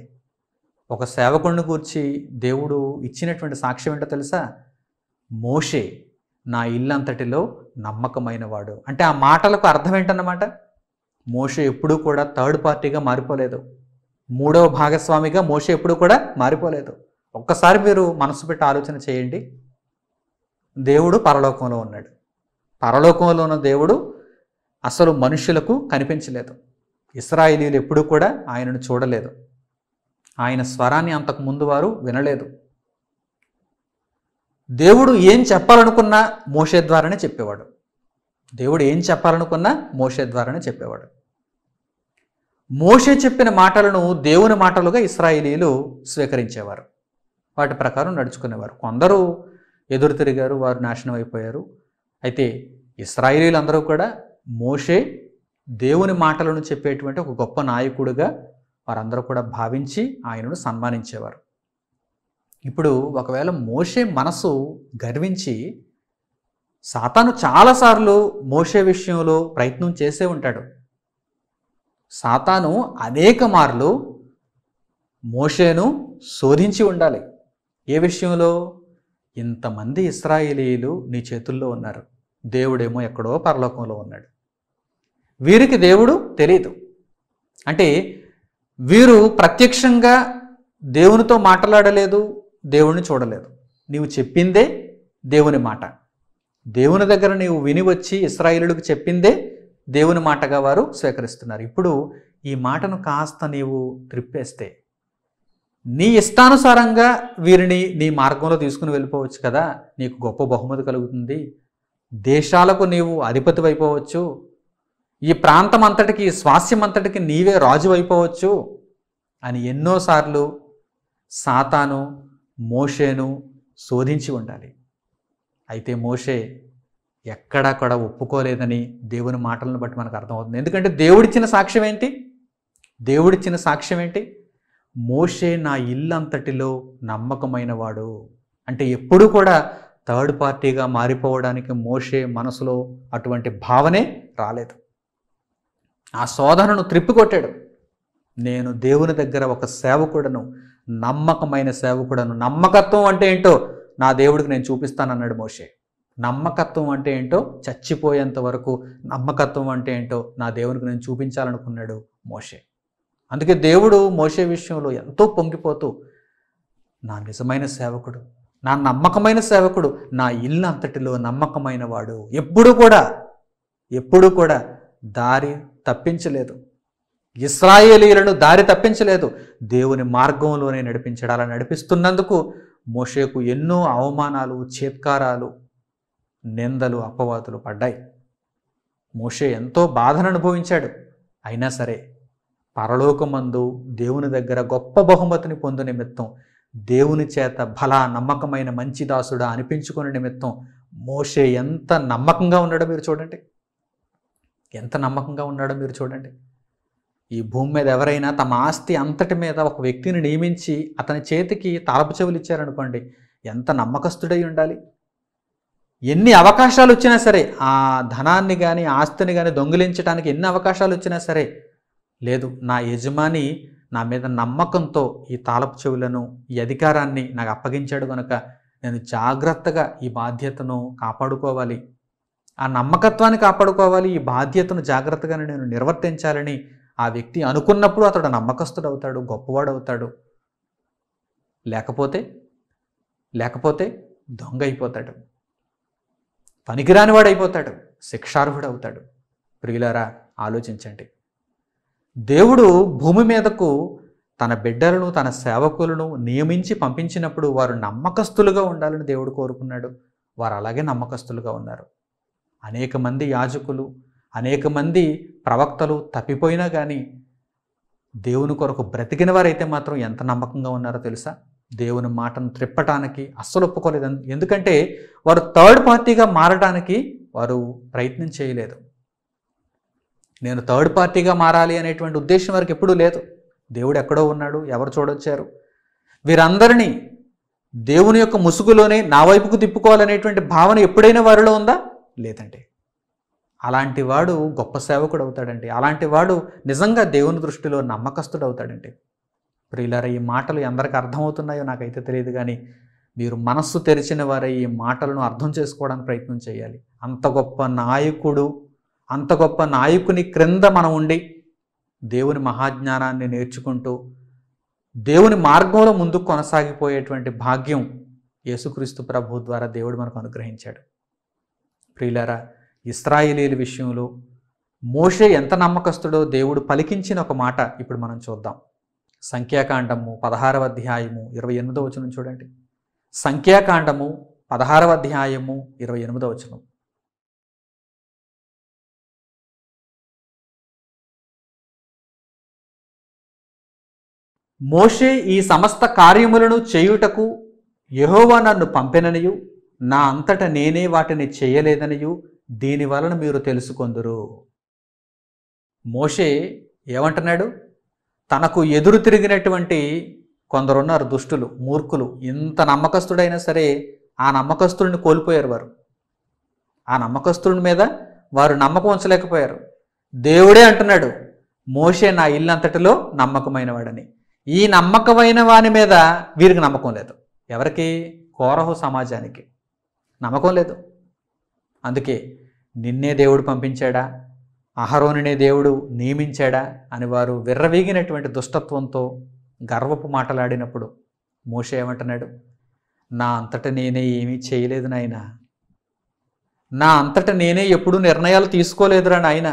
ఒక సేవకుడిని కూర్చి దేవుడు ఇచ్చినటువంటి సాక్ష్యం ఏంటో తెలుసా మోషే నా ఇల్లంతటిలో నమ్మకమైన వాడు అంటే ఆ మాటలకు అర్థం ఏంటన్నమాట మోషే ఎప్పుడూ కూడా థర్డ్ పార్టీగా మారిపోలేదు మూడవ భాగస్వామిగా మోషే ఎప్పుడూ కూడా మారిపోలేదు ఒక్కసారి మీరు మనసు పెట్టి ఆలోచన చేయండి దేవుడు పరలోకంలో ఉన్నాడు పరలోకంలో ఉన్న దేవుడు అసలు మనుషులకు కనిపించలేదు ఇస్రాయిలీలు ఎప్పుడూ కూడా ఆయనను చూడలేదు ఆయన స్వరాన్ని అంతకు ముందు వారు వినలేదు దేవుడు ఏం చెప్పాలనుకున్నా మోషే ద్వారానే చెప్పేవాడు దేవుడు ఏం చెప్పాలనుకున్నా మోషే ద్వారానే చెప్పేవాడు మోషే చెప్పిన మాటలను దేవుని మాటలుగా ఇస్రాయేలీలు స్వీకరించేవారు వాటి ప్రకారం నడుచుకునేవారు కొందరు ఎదురు తిరిగారు వారు నాశనం అయిపోయారు అయితే ఇస్రాయేలీలందరూ కూడా మోషే దేవుని మాటలను చెప్పేటువంటి ఒక గొప్ప నాయకుడిగా వారందరూ కూడా భావించి ఆయనను సన్మానించేవారు ఇప్పుడు ఒకవేళ మోషే మనసు గర్వించి సాతాను చాలాసార్లు మోషే విషయంలో ప్రయత్నం చేసే ఉంటాడు సాతాను అనేక మార్లు మోషేను శోధించి ఉండాలి ఏ విషయంలో ఇంతమంది ఇస్రాయేలీలు నీ చేతుల్లో ఉన్నారు దేవుడేమో ఎక్కడో పరలోకంలో ఉన్నాడు వీరికి దేవుడు తెలియదు అంటే వీరు ప్రత్యక్షంగా దేవునితో మాట్లాడలేదు దేవుణ్ణి చూడలేదు నీవు చెప్పిందే దేవుని మాట దేవుని దగ్గర నీవు విని వచ్చి ఇస్రాయిలుడికి చెప్పిందే దేవుని మాటగా వారు స్వీకరిస్తున్నారు ఇప్పుడు ఈ మాటను కాస్త నీవు త్రిప్పేస్తే నీ ఇష్టానుసారంగా వీరిని నీ మార్గంలో తీసుకుని వెళ్ళిపోవచ్చు కదా నీకు గొప్ప బహుమతి కలుగుతుంది దేశాలకు నీవు అధిపతి అయిపోవచ్చు ఈ ప్రాంతం అంతటికి ఈ స్వాస్యం అంతటికి నీవే రాజు అయిపోవచ్చు అని ఎన్నోసార్లు సాతాను మోషేను శోధించి ఉండాలి అయితే మోషే ఎక్కడా కూడా ఒప్పుకోలేదని దేవుని మాటలను బట్టి మనకు అర్థమవుతుంది ఎందుకంటే దేవుడిచ్చిన సాక్ష్యం ఏంటి దేవుడిచ్చిన సాక్ష్యం ఏంటి మోషే నా ఇల్లంతటిలో నమ్మకమైన వాడు అంటే ఎప్పుడూ కూడా థర్డ్ పార్టీగా మారిపోవడానికి మోషే మనసులో అటువంటి భావనే రాలేదు ఆ సోదరును త్రిప్పికొట్టాడు నేను దేవుని దగ్గర ఒక సేవకుడను నమ్మకమైన సేవకుడను నమ్మకత్వం అంటే ఏంటో నా దేవుడికి నేను చూపిస్తానన్నాడు మోషే నమ్మకత్వం అంటే ఏంటో చచ్చిపోయేంత వరకు నమ్మకత్వం అంటే ఏంటో నా దేవునికి నేను చూపించాలనుకున్నాడు మోషే అందుకే దేవుడు మోషే విషయంలో ఎంతో పొంగిపోతూ నా నిజమైన సేవకుడు నా నమ్మకమైన సేవకుడు నా ఇల్లు అంతటిలో నమ్మకమైన వాడు ఎప్పుడు కూడా ఎప్పుడు కూడా దారి తప్పించలేదు ఇస్రాయేలీలను దారి తప్పించలేదు దేవుని మార్గంలోనే నడిపించడాలని నడిపిస్తున్నందుకు మోషేకు ఎన్నో అవమానాలు చేత్కారాలు నిందలు అపవాదులు పడ్డాయి మోషే ఎంతో బాధను అనుభవించాడు అయినా సరే పరలోకమందు దేవుని దగ్గర గొప్ప బహుమతిని పొందు నిమిత్తం దేవుని చేత బల నమ్మకమైన మంచి దాసుడా అనిపించుకునే నిమిత్తం మోషే ఎంత నమ్మకంగా ఉన్నాడో మీరు చూడండి ఎంత నమ్మకంగా ఉన్నాడో మీరు చూడండి ఈ భూమి మీద ఎవరైనా తమ ఆస్తి అంతటి మీద ఒక వ్యక్తిని నియమించి అతని చేతికి తలపు చెవులు ఇచ్చారనుకోండి ఎంత నమ్మకస్తుడై ఉండాలి ఎన్ని అవకాశాలు వచ్చినా సరే ఆ ధనాన్ని కానీ ఆస్తిని కానీ దొంగిలించడానికి ఎన్ని అవకాశాలు వచ్చినా సరే లేదు నా యజమాని నా మీద నమ్మకంతో ఈ తాలపు చెవులను ఈ అధికారాన్ని నాకు అప్పగించాడు కనుక నేను జాగ్రత్తగా ఈ బాధ్యతను కాపాడుకోవాలి ఆ నమ్మకత్వాన్ని కాపాడుకోవాలి ఈ బాధ్యతను జాగ్రత్తగా నేను నిర్వర్తించాలని ఆ వ్యక్తి అనుకున్నప్పుడు అతడు నమ్మకస్తుడు అవుతాడు గొప్పవాడు అవుతాడు లేకపోతే లేకపోతే దొంగ అయిపోతాడు వాడు అయిపోతాడు శిక్షార్హుడు అవుతాడు ప్రియులారా ఆలోచించండి దేవుడు భూమి మీదకు తన బిడ్డలను తన సేవకులను నియమించి పంపించినప్పుడు వారు నమ్మకస్తులుగా ఉండాలని దేవుడు కోరుకున్నాడు వారు అలాగే నమ్మకస్తులుగా ఉన్నారు అనేక మంది యాజకులు అనేక మంది ప్రవక్తలు తప్పిపోయినా కానీ దేవుని కొరకు బ్రతికిన వారైతే మాత్రం ఎంత నమ్మకంగా ఉన్నారో తెలుసా దేవుని మాటను త్రిప్పటానికి అస్సలు ఒప్పుకోలేదు ఎందుకంటే వారు థర్డ్ పార్టీగా మారడానికి వారు ప్రయత్నం చేయలేదు నేను థర్డ్ పార్టీగా మారాలి అనేటువంటి ఉద్దేశం వారికి ఎప్పుడూ లేదు దేవుడు ఎక్కడో ఉన్నాడు ఎవరు చూడొచ్చారు వీరందరినీ దేవుని యొక్క ముసుగులోనే నా వైపుకు తిప్పుకోవాలనేటువంటి భావన ఎప్పుడైనా వారిలో ఉందా లేదండి అలాంటి వాడు గొప్ప సేవకుడు అవుతాడండి అలాంటి వాడు నిజంగా దేవుని దృష్టిలో నమ్మకస్తుడు అవుతాడండి ప్రియులారా ఈ మాటలు ఎందరికి అర్థమవుతున్నాయో నాకైతే తెలియదు కానీ మీరు మనస్సు తెరిచిన వారే ఈ మాటలను అర్థం చేసుకోవడానికి ప్రయత్నం చేయాలి అంత గొప్ప నాయకుడు అంత గొప్ప నాయకుని క్రింద మనం ఉండి దేవుని మహాజ్ఞానాన్ని నేర్చుకుంటూ దేవుని మార్గంలో ముందుకు కొనసాగిపోయేటువంటి భాగ్యం యేసుక్రీస్తు ప్రభు ద్వారా దేవుడు మనకు అనుగ్రహించాడు ప్రియులరా ఇస్రాయిలీల విషయంలో మోషే ఎంత నమ్మకస్తుడో దేవుడు పలికించిన ఒక మాట ఇప్పుడు మనం చూద్దాం సంఖ్యాకాండము పదహారవ అధ్యాయము ఇరవై ఎనిమిదో వచనం చూడండి సంఖ్యాకాండము పదహారవ అధ్యాయము ఇరవై ఎనిమిదో వచనం మోషే ఈ సమస్త కార్యములను చేయుటకు యహోవా నన్ను పంపిననియు నా అంతట నేనే వాటిని చేయలేదనియు వలన మీరు తెలుసుకొందురు మోషే ఏమంటున్నాడు తనకు ఎదురు తిరిగినటువంటి కొందరున్నారు దుష్టులు మూర్ఖులు ఇంత నమ్మకస్తుడైనా సరే ఆ నమ్మకస్తుల్ని కోల్పోయారు వారు ఆ నమ్మకస్తుడి మీద వారు నమ్మకం ఉంచలేకపోయారు దేవుడే అంటున్నాడు మోషే నా ఇల్లు అంతటిలో నమ్మకమైన వాడని ఈ నమ్మకమైన వాని మీద వీరికి నమ్మకం లేదు ఎవరికి కోరహు సమాజానికి నమ్మకం లేదు అందుకే నిన్నే దేవుడు పంపించాడా అహరోనినే దేవుడు నియమించాడా అని వారు విర్రవీగినటువంటి దుష్టత్వంతో గర్వపు మాటలాడినప్పుడు మోషే ఏమంటున్నాడు నా అంతట నేనే ఏమీ చేయలేదు నాయన నా అంతట నేనే ఎప్పుడు నిర్ణయాలు తీసుకోలేదురా నాయన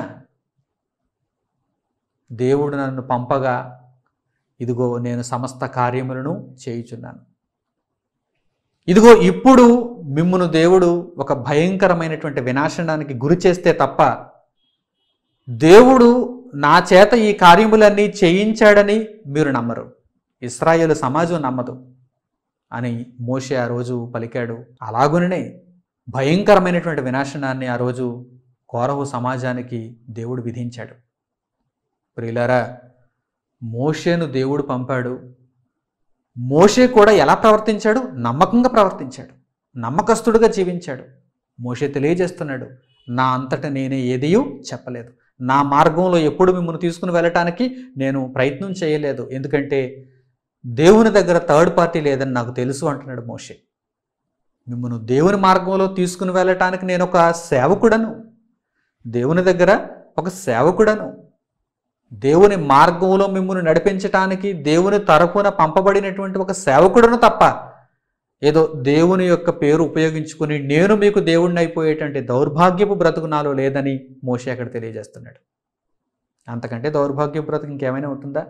దేవుడు నన్ను పంపగా ఇదిగో నేను సమస్త కార్యములను చేయుచున్నాను ఇదిగో ఇప్పుడు మిమ్మును దేవుడు ఒక భయంకరమైనటువంటి వినాశనానికి గురి చేస్తే తప్ప దేవుడు నా చేత ఈ కార్యములన్నీ చేయించాడని మీరు నమ్మరు ఇస్రాయేల్ సమాజం నమ్మదు అని మోషే ఆ రోజు పలికాడు అలాగునే భయంకరమైనటువంటి వినాశనాన్ని ఆ రోజు కోరవు సమాజానికి దేవుడు విధించాడు ప్రియులారా మోషేను దేవుడు పంపాడు మోషే కూడా ఎలా ప్రవర్తించాడు నమ్మకంగా ప్రవర్తించాడు నమ్మకస్తుడుగా జీవించాడు మోషే తెలియజేస్తున్నాడు నా అంతట నేనే ఏదియూ చెప్పలేదు నా మార్గంలో ఎప్పుడు మిమ్మల్ని తీసుకుని వెళ్ళటానికి నేను ప్రయత్నం చేయలేదు ఎందుకంటే దేవుని దగ్గర థర్డ్ పార్టీ లేదని నాకు తెలుసు అంటున్నాడు మోషే మిమ్మల్ని దేవుని మార్గంలో తీసుకుని వెళ్ళటానికి నేను ఒక సేవకుడను దేవుని దగ్గర ఒక సేవకుడను దేవుని మార్గంలో మిమ్మల్ని నడిపించటానికి దేవుని తరపున పంపబడినటువంటి ఒక సేవకుడను తప్ప ఏదో దేవుని యొక్క పేరు ఉపయోగించుకుని నేను మీకు దేవుణ్ణి అయిపోయేటువంటి దౌర్భాగ్యపు బ్రతుకు నాలో లేదని మోషి అక్కడ తెలియజేస్తున్నాడు అంతకంటే దౌర్భాగ్యపు బ్రతుకు ఇంకేమైనా ఉంటుందా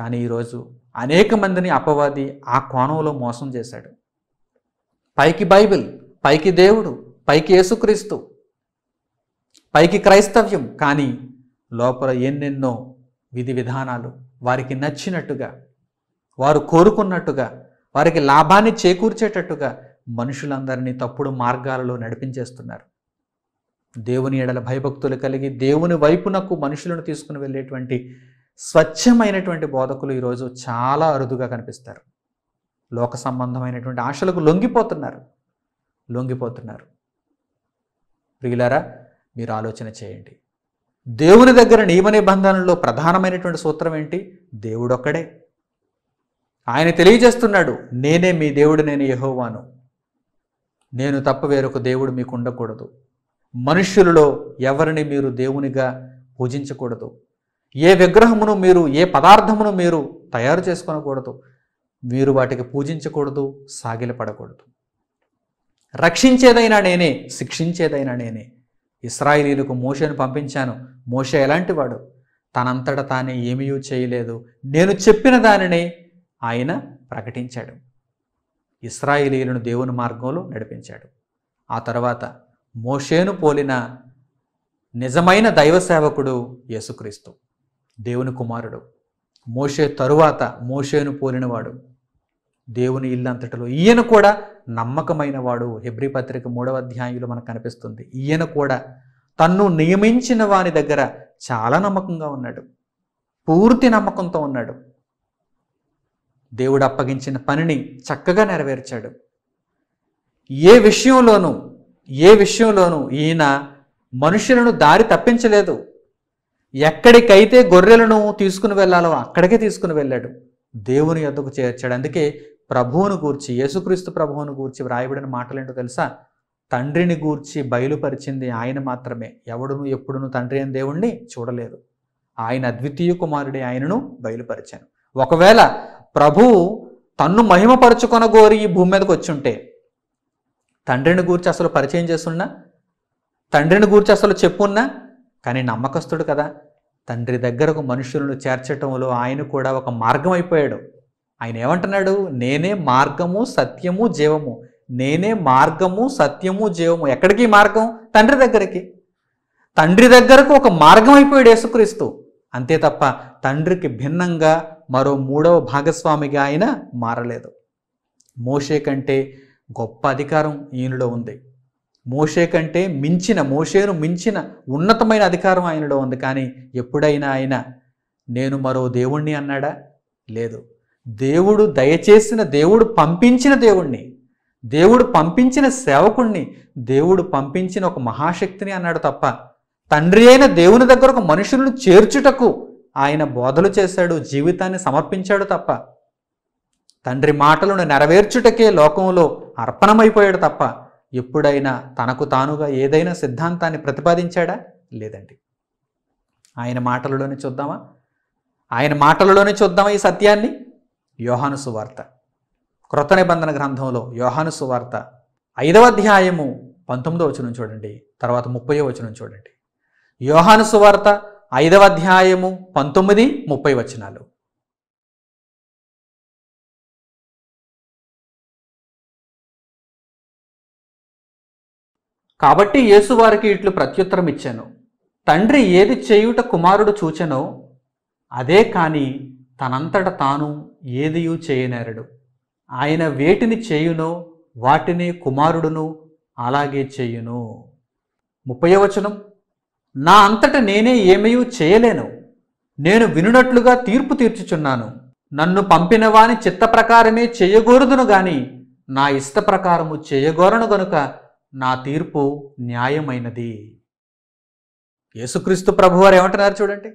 కానీ ఈరోజు అనేక మందిని అపవాది ఆ కోణంలో మోసం చేశాడు పైకి బైబిల్ పైకి దేవుడు పైకి యేసుక్రీస్తు పైకి క్రైస్తవ్యం కానీ లోపల ఎన్నెన్నో విధి విధానాలు వారికి నచ్చినట్టుగా వారు కోరుకున్నట్టుగా వారికి లాభాన్ని చేకూర్చేటట్టుగా మనుషులందరినీ తప్పుడు మార్గాలలో నడిపించేస్తున్నారు దేవుని ఎడల భయభక్తులు కలిగి దేవుని వైపునకు మనుషులను తీసుకుని వెళ్ళేటువంటి స్వచ్ఛమైనటువంటి బోధకులు ఈరోజు చాలా అరుదుగా కనిపిస్తారు లోక సంబంధమైనటువంటి ఆశలకు లొంగిపోతున్నారు లొంగిపోతున్నారు ప్రియులారా మీరు ఆలోచన చేయండి దేవుని దగ్గర నియమ నిబంధనల్లో ప్రధానమైనటువంటి సూత్రం ఏంటి దేవుడొక్కడే ఆయన తెలియజేస్తున్నాడు నేనే మీ దేవుడు నేను యహోవాను నేను తప్ప వేరొక దేవుడు మీకు ఉండకూడదు మనుష్యులలో ఎవరిని మీరు దేవునిగా పూజించకూడదు ఏ విగ్రహమును మీరు ఏ పదార్థమును మీరు తయారు చేసుకునకూడదు మీరు వాటికి పూజించకూడదు సాగిలపడకూడదు రక్షించేదైనా నేనే శిక్షించేదైనా నేనే ఇస్రాయిలీలకు మోషను పంపించాను మోష ఎలాంటివాడు తనంతట తానే ఏమీ చేయలేదు నేను చెప్పిన దానిని ఆయన ప్రకటించాడు ఇస్రాయిలీలను దేవుని మార్గంలో నడిపించాడు ఆ తర్వాత మోషేను పోలిన నిజమైన దైవ సేవకుడు యేసుక్రీస్తు దేవుని కుమారుడు మోషే తరువాత మోషేను పోలినవాడు దేవుని ఇల్లంతటిలో ఈయన కూడా నమ్మకమైన వాడు హెబ్రి పత్రిక మూడవ అధ్యాయంలో మనకు కనిపిస్తుంది ఈయన కూడా తన్ను నియమించిన వాని దగ్గర చాలా నమ్మకంగా ఉన్నాడు పూర్తి నమ్మకంతో ఉన్నాడు దేవుడు అప్పగించిన పనిని చక్కగా నెరవేర్చాడు ఏ విషయంలోనూ ఏ విషయంలోనూ ఈయన మనుషులను దారి తప్పించలేదు ఎక్కడికైతే గొర్రెలను తీసుకుని వెళ్ళాలో అక్కడికే తీసుకుని వెళ్ళాడు దేవుని యొద్దకు చేర్చాడు అందుకే ప్రభువును గూర్చి యేసుక్రీస్తు ప్రభువును గూర్చి వ్రాయబడిన మాటలేంటో తెలుసా తండ్రిని గూర్చి బయలుపరిచింది ఆయన మాత్రమే ఎవడును ఎప్పుడును తండ్రి అని దేవుణ్ణి చూడలేదు ఆయన అద్వితీయ కుమారుడి ఆయనను బయలుపరిచాను ఒకవేళ ప్రభు తన్ను మహిమపరచుకొన గోరి ఈ భూమి మీదకి వచ్చుంటే తండ్రిని గూర్చి అసలు పరిచయం చేస్తున్నా తండ్రిని గూర్చి అసలు చెప్పున్నా కానీ నమ్మకస్తుడు కదా తండ్రి దగ్గరకు మనుషులను చేర్చటంలో ఆయన కూడా ఒక మార్గం అయిపోయాడు ఆయన ఏమంటున్నాడు నేనే మార్గము సత్యము జీవము నేనే మార్గము సత్యము జీవము ఎక్కడికి మార్గం తండ్రి దగ్గరికి తండ్రి దగ్గరకు ఒక మార్గం అయిపోయాడు యేసుక్రీస్తు అంతే తప్ప తండ్రికి భిన్నంగా మరో మూడవ భాగస్వామిగా ఆయన మారలేదు మోషే కంటే గొప్ప అధికారం ఈయనలో ఉంది మోషే కంటే మించిన మోషేను మించిన ఉన్నతమైన అధికారం ఆయనలో ఉంది కానీ ఎప్పుడైనా ఆయన నేను మరో దేవుణ్ణి అన్నాడా లేదు దేవుడు దయచేసిన దేవుడు పంపించిన దేవుణ్ణి దేవుడు పంపించిన సేవకుణ్ణి దేవుడు పంపించిన ఒక మహాశక్తిని అన్నాడు తప్ప తండ్రి అయిన దేవుని దగ్గర ఒక మనుషులను చేర్చుటకు ఆయన బోధలు చేశాడు జీవితాన్ని సమర్పించాడు తప్ప తండ్రి మాటలను నెరవేర్చుటకే లోకంలో అర్పణమైపోయాడు తప్ప ఎప్పుడైనా తనకు తానుగా ఏదైనా సిద్ధాంతాన్ని ప్రతిపాదించాడా లేదండి ఆయన మాటలలోనే చూద్దామా ఆయన మాటలలోనే చూద్దామా ఈ సత్యాన్ని యోహాను సువార్త క్రొత్త నిబంధన గ్రంథంలో యోహానుసువార్త ఐదవ అధ్యాయము పంతొమ్మిదో వచనం చూడండి తర్వాత ముప్పయో వచనం చూడండి యోహాను సువార్త ఐదవ అధ్యాయము పంతొమ్మిది ముప్పై వచనాలు కాబట్టి యేసు వారికి ఇట్లు ప్రత్యుత్తరం ఇచ్చాను తండ్రి ఏది చేయుట కుమారుడు చూచెనో అదే కాని తనంతట తాను ఏదియూ చేయనేరడు ఆయన వేటిని చేయునో వాటిని కుమారుడును అలాగే చేయును ముప్పై వచనం నా అంతట నేనే ఏమయూ చేయలేను నేను వినునట్లుగా తీర్పు తీర్చుచున్నాను నన్ను పంపినవాని చిత్త ప్రకారమే చేయగోరుదును గాని నా ఇష్ట ప్రకారము చేయగోరను గనుక నా తీర్పు న్యాయమైనది యేసుక్రీస్తు ప్రభువారు ఏమంటున్నారు చూడండి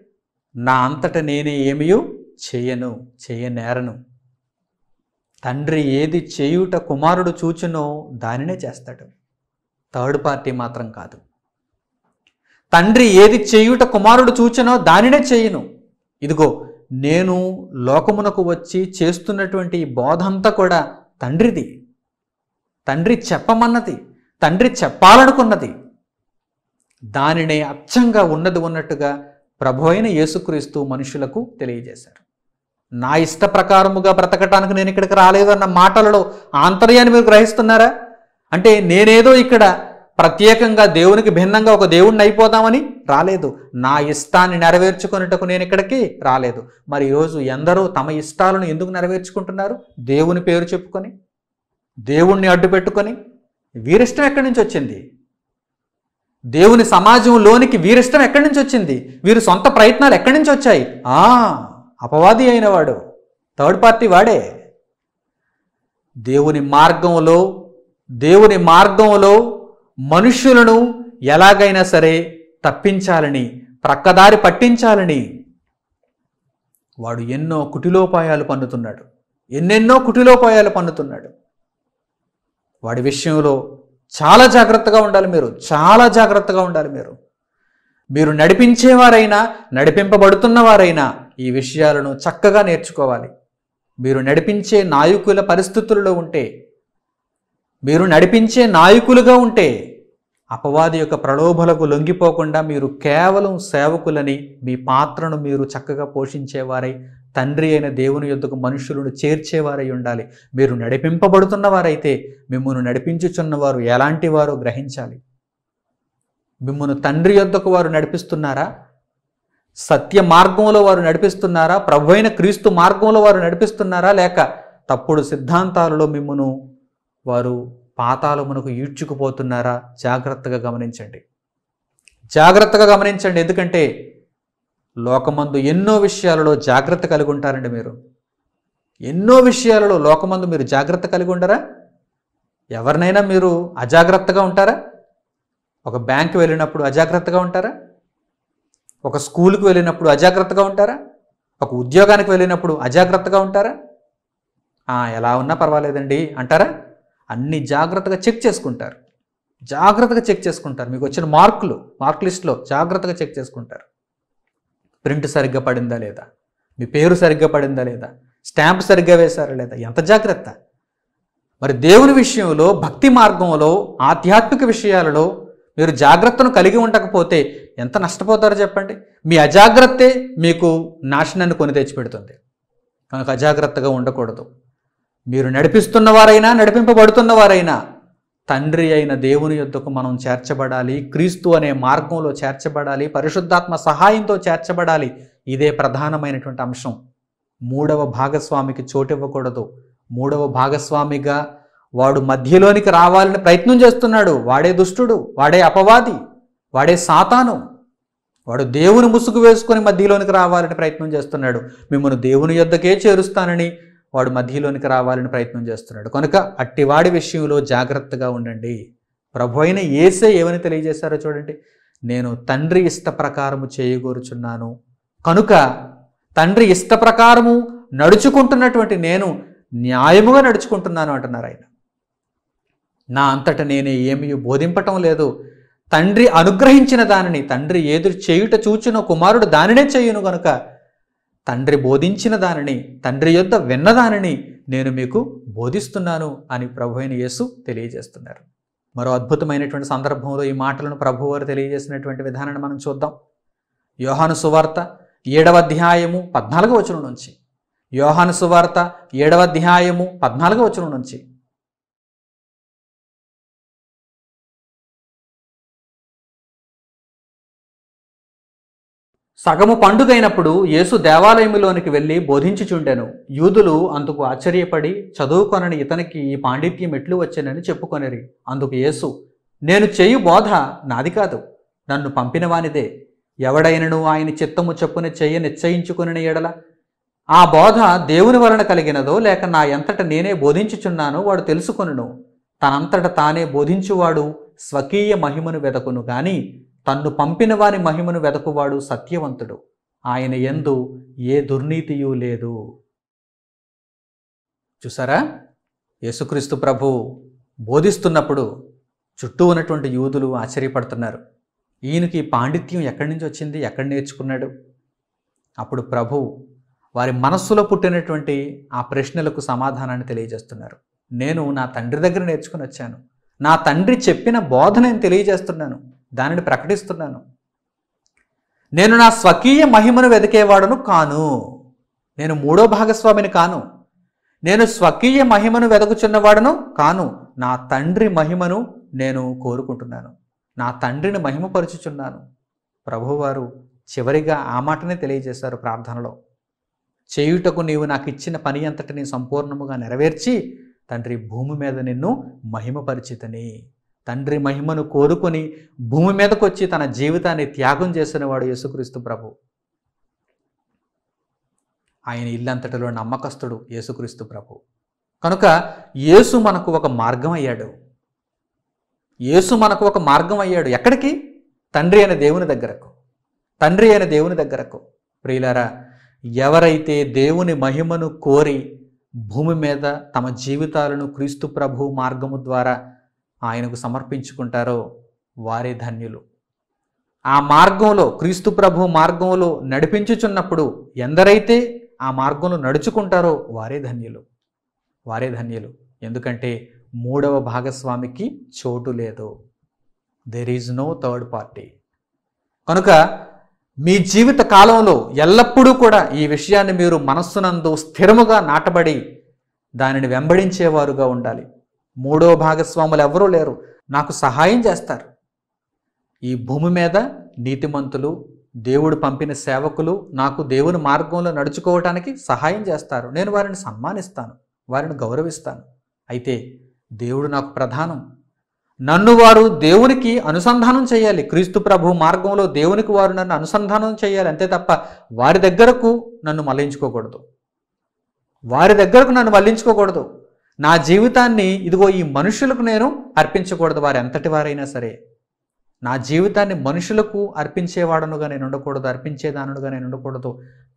నా అంతట నేనే ఏమయూ చేయను చేయనేరను తండ్రి ఏది చేయుట కుమారుడు చూచునో దానినే చేస్తాడు థర్డ్ పార్టీ మాత్రం కాదు తండ్రి ఏది చేయుట కుమారుడు చూచినో దానినే చేయను ఇదిగో నేను లోకమునకు వచ్చి చేస్తున్నటువంటి బోధంతా కూడా తండ్రిది తండ్రి చెప్పమన్నది తండ్రి చెప్పాలనుకున్నది దానినే అచ్చంగా ఉన్నది ఉన్నట్టుగా ప్రభు అయిన యేసుక్రీస్తు మనుషులకు తెలియజేశారు నా ఇష్ట ప్రకారముగా బ్రతకటానికి నేను ఇక్కడికి రాలేదు అన్న మాటలలో ఆంతర్యాన్ని మీరు గ్రహిస్తున్నారా అంటే నేనేదో ఇక్కడ ప్రత్యేకంగా దేవునికి భిన్నంగా ఒక దేవుణ్ణి అయిపోదామని రాలేదు నా ఇష్టాన్ని నెరవేర్చుకునేటకు నేను ఇక్కడికి రాలేదు మరి ఈరోజు ఎందరూ తమ ఇష్టాలను ఎందుకు నెరవేర్చుకుంటున్నారు దేవుని పేరు చెప్పుకొని దేవుణ్ణి అడ్డు పెట్టుకొని వీరిష్టం ఎక్కడి నుంచి వచ్చింది దేవుని సమాజంలోనికి వీరిష్టం ఎక్కడి నుంచి వచ్చింది వీరు సొంత ప్రయత్నాలు ఎక్కడి నుంచి వచ్చాయి ఆ అపవాది అయిన వాడు థర్డ్ పార్టీ వాడే దేవుని మార్గంలో దేవుని మార్గంలో మనుష్యులను ఎలాగైనా సరే తప్పించాలని ప్రక్కదారి పట్టించాలని వాడు ఎన్నో కుటిలోపాయాలు పన్నుతున్నాడు ఎన్నెన్నో కుటిలోపాయాలు పన్నుతున్నాడు వాడి విషయంలో చాలా జాగ్రత్తగా ఉండాలి మీరు చాలా జాగ్రత్తగా ఉండాలి మీరు మీరు నడిపించేవారైనా నడిపింపబడుతున్నవారైనా ఈ విషయాలను చక్కగా నేర్చుకోవాలి మీరు నడిపించే నాయకుల పరిస్థితుల్లో ఉంటే మీరు నడిపించే నాయకులుగా ఉంటే అపవాది యొక్క ప్రలోభలకు లొంగిపోకుండా మీరు కేవలం సేవకులని మీ పాత్రను మీరు చక్కగా పోషించేవారై తండ్రి అయిన దేవుని యొద్దకు మనుషులను చేర్చేవారై ఉండాలి మీరు నడిపింపబడుతున్నవారైతే మిమ్మల్ని నడిపించుచున్నవారు ఎలాంటి వారు గ్రహించాలి మిమ్మల్ని తండ్రి యొద్దకు వారు నడిపిస్తున్నారా సత్య మార్గంలో వారు నడిపిస్తున్నారా ప్రభు అయిన క్రీస్తు మార్గంలో వారు నడిపిస్తున్నారా లేక తప్పుడు సిద్ధాంతాలలో మిమ్మను వారు మనకు ఈడ్చుకుపోతున్నారా జాగ్రత్తగా గమనించండి జాగ్రత్తగా గమనించండి ఎందుకంటే లోకమందు ఎన్నో విషయాలలో జాగ్రత్త కలిగి ఉంటారండి మీరు ఎన్నో విషయాలలో లోకమందు మీరు జాగ్రత్త కలిగి ఉండరా ఎవరినైనా మీరు అజాగ్రత్తగా ఉంటారా ఒక బ్యాంక్ వెళ్ళినప్పుడు అజాగ్రత్తగా ఉంటారా ఒక స్కూల్కి వెళ్ళినప్పుడు అజాగ్రత్తగా ఉంటారా ఒక ఉద్యోగానికి వెళ్ళినప్పుడు అజాగ్రత్తగా ఉంటారా ఎలా ఉన్నా పర్వాలేదండి అంటారా అన్ని జాగ్రత్తగా చెక్ చేసుకుంటారు జాగ్రత్తగా చెక్ చేసుకుంటారు మీకు వచ్చిన మార్కులు మార్క్ లిస్ట్లో జాగ్రత్తగా చెక్ చేసుకుంటారు ప్రింట్ సరిగ్గా పడిందా లేదా మీ పేరు సరిగ్గా పడిందా లేదా స్టాంప్ సరిగ్గా వేశారా లేదా ఎంత జాగ్రత్త మరి దేవుని విషయంలో భక్తి మార్గంలో ఆధ్యాత్మిక విషయాలలో మీరు జాగ్రత్తను కలిగి ఉండకపోతే ఎంత నష్టపోతారో చెప్పండి మీ అజాగ్రత్తే మీకు నాశనాన్ని కొని తెచ్చిపెడుతుంది కనుక అజాగ్రత్తగా ఉండకూడదు మీరు నడిపిస్తున్నవారైనా నడిపింపబడుతున్నవారైనా తండ్రి అయిన దేవుని యొద్దకు మనం చేర్చబడాలి క్రీస్తు అనే మార్గంలో చేర్చబడాలి పరిశుద్ధాత్మ సహాయంతో చేర్చబడాలి ఇదే ప్రధానమైనటువంటి అంశం మూడవ భాగస్వామికి చోటు ఇవ్వకూడదు మూడవ భాగస్వామిగా వాడు మధ్యలోనికి రావాలని ప్రయత్నం చేస్తున్నాడు వాడే దుష్టుడు వాడే అపవాది వాడే సాతాను వాడు దేవుని ముసుగు వేసుకొని మధ్యలోనికి రావాలని ప్రయత్నం చేస్తున్నాడు మిమ్మల్ని దేవుని యొద్దకే చేరుస్తానని వాడు మధ్యలోనికి రావాలని ప్రయత్నం చేస్తున్నాడు కనుక అట్టివాడి విషయంలో జాగ్రత్తగా ఉండండి ప్రభు అయిన ఏసే ఏమని తెలియజేశారో చూడండి నేను తండ్రి ఇష్ట ప్రకారము చేయగోరుచున్నాను కనుక తండ్రి ఇష్ట ప్రకారము నడుచుకుంటున్నటువంటి నేను న్యాయముగా నడుచుకుంటున్నాను అంటున్నారు ఆయన నా అంతట నేనే ఏమీ బోధింపటం లేదు తండ్రి అనుగ్రహించిన దానిని తండ్రి ఏదు చేయుట చూచిన కుమారుడు దానినే చేయును గనుక తండ్రి బోధించిన దానిని తండ్రి యొద్ద విన్నదానిని నేను మీకు బోధిస్తున్నాను అని ప్రభు అయిన యేసు తెలియజేస్తున్నారు మరో అద్భుతమైనటువంటి సందర్భంలో ఈ మాటలను ప్రభువారు తెలియజేసినటువంటి విధానాన్ని మనం చూద్దాం యోహాను సువార్త ఏడవ అధ్యాయము పద్నాలుగో వచనం నుంచి యోహాను సువార్త ఏడవ అధ్యాయము పద్నాలుగో వచనం నుంచి సగము పండుగైనప్పుడు యేసు దేవాలయంలోనికి వెళ్ళి బోధించుచుండెను యూదులు అందుకు ఆశ్చర్యపడి చదువుకొనని ఇతనికి ఈ పాండిత్యం ఎట్లు వచ్చానని చెప్పుకొనిరి అందుకు యేసు నేను చేయు బోధ నాది కాదు నన్ను పంపినవానిదే ఎవడైనను ఆయన చిత్తము చెప్పున చెయ్య నిశ్చయించుకుని ఎడల ఆ బోధ దేవుని వలన కలిగినదో లేక నా ఎంతట నేనే బోధించుచున్నానో వాడు తెలుసుకొనును తనంతట తానే బోధించువాడు స్వకీయ మహిమను వెదకును కానీ తన్ను పంపిన వారి మహిమను వెదకువాడు సత్యవంతుడు ఆయన ఎందు ఏ దుర్నీతియు లేదు చూసారా యేసుక్రీస్తు ప్రభు బోధిస్తున్నప్పుడు చుట్టూ ఉన్నటువంటి యూదులు ఆశ్చర్యపడుతున్నారు ఈయనకి పాండిత్యం ఎక్కడి నుంచి వచ్చింది ఎక్కడ నేర్చుకున్నాడు అప్పుడు ప్రభు వారి మనస్సులో పుట్టినటువంటి ఆ ప్రశ్నలకు సమాధానాన్ని తెలియజేస్తున్నారు నేను నా తండ్రి దగ్గర నేర్చుకుని వచ్చాను నా తండ్రి చెప్పిన బోధ నేను తెలియజేస్తున్నాను దానిని ప్రకటిస్తున్నాను నేను నా స్వకీయ మహిమను వెతికేవాడును కాను నేను మూడో భాగస్వామిని కాను నేను స్వకీయ మహిమను వెతకుచున్నవాడను కాను నా తండ్రి మహిమను నేను కోరుకుంటున్నాను నా తండ్రిని మహిమపరుచుచున్నాను ప్రభువారు చివరిగా ఆ మాటనే తెలియజేశారు ప్రార్థనలో చేయుటకు నీవు నాకు ఇచ్చిన పని అంతటిని సంపూర్ణముగా నెరవేర్చి తండ్రి భూమి మీద నిన్ను మహిమపరిచితని తండ్రి మహిమను కోరుకొని భూమి మీదకు వచ్చి తన జీవితాన్ని త్యాగం చేసినవాడు యేసుక్రీస్తు ప్రభు ఆయన ఇల్లంతటిలో నమ్మకస్తుడు యేసుక్రీస్తు ప్రభు కనుక యేసు మనకు ఒక మార్గం అయ్యాడు యేసు మనకు ఒక మార్గం అయ్యాడు ఎక్కడికి తండ్రి అయిన దేవుని దగ్గరకు తండ్రి అయిన దేవుని దగ్గరకు ప్రియులారా ఎవరైతే దేవుని మహిమను కోరి భూమి మీద తమ జీవితాలను క్రీస్తు ప్రభు మార్గము ద్వారా ఆయనకు సమర్పించుకుంటారో వారే ధన్యులు ఆ మార్గంలో క్రీస్తు ప్రభు మార్గంలో నడిపించుచున్నప్పుడు ఎందరైతే ఆ మార్గంలో నడుచుకుంటారో వారే ధన్యులు వారే ధన్యులు ఎందుకంటే మూడవ భాగస్వామికి చోటు లేదు there is no third party కనుక మీ జీవిత కాలంలో ఎల్లప్పుడూ కూడా ఈ విషయాన్ని మీరు మనస్సునందు స్థిరముగా నాటబడి దానిని వెంబడించేవారుగా ఉండాలి మూడో భాగస్వాములు ఎవరూ లేరు నాకు సహాయం చేస్తారు ఈ భూమి మీద నీతిమంతులు దేవుడు పంపిన సేవకులు నాకు దేవుని మార్గంలో నడుచుకోవటానికి సహాయం చేస్తారు నేను వారిని సన్మానిస్తాను వారిని గౌరవిస్తాను అయితే దేవుడు నాకు ప్రధానం నన్ను వారు దేవునికి అనుసంధానం చేయాలి క్రీస్తు ప్రభు మార్గంలో దేవునికి వారు నన్ను అనుసంధానం చేయాలి అంతే తప్ప వారి దగ్గరకు నన్ను మళ్ళించుకోకూడదు వారి దగ్గరకు నన్ను మళ్ళించుకోకూడదు నా జీవితాన్ని ఇదిగో ఈ మనుషులకు నేను అర్పించకూడదు వారు ఎంతటి వారైనా సరే నా జీవితాన్ని మనుషులకు అర్పించేవాడనుగా నేను ఉండకూడదు అర్పించేదానుగా నేను ఉండకూడదు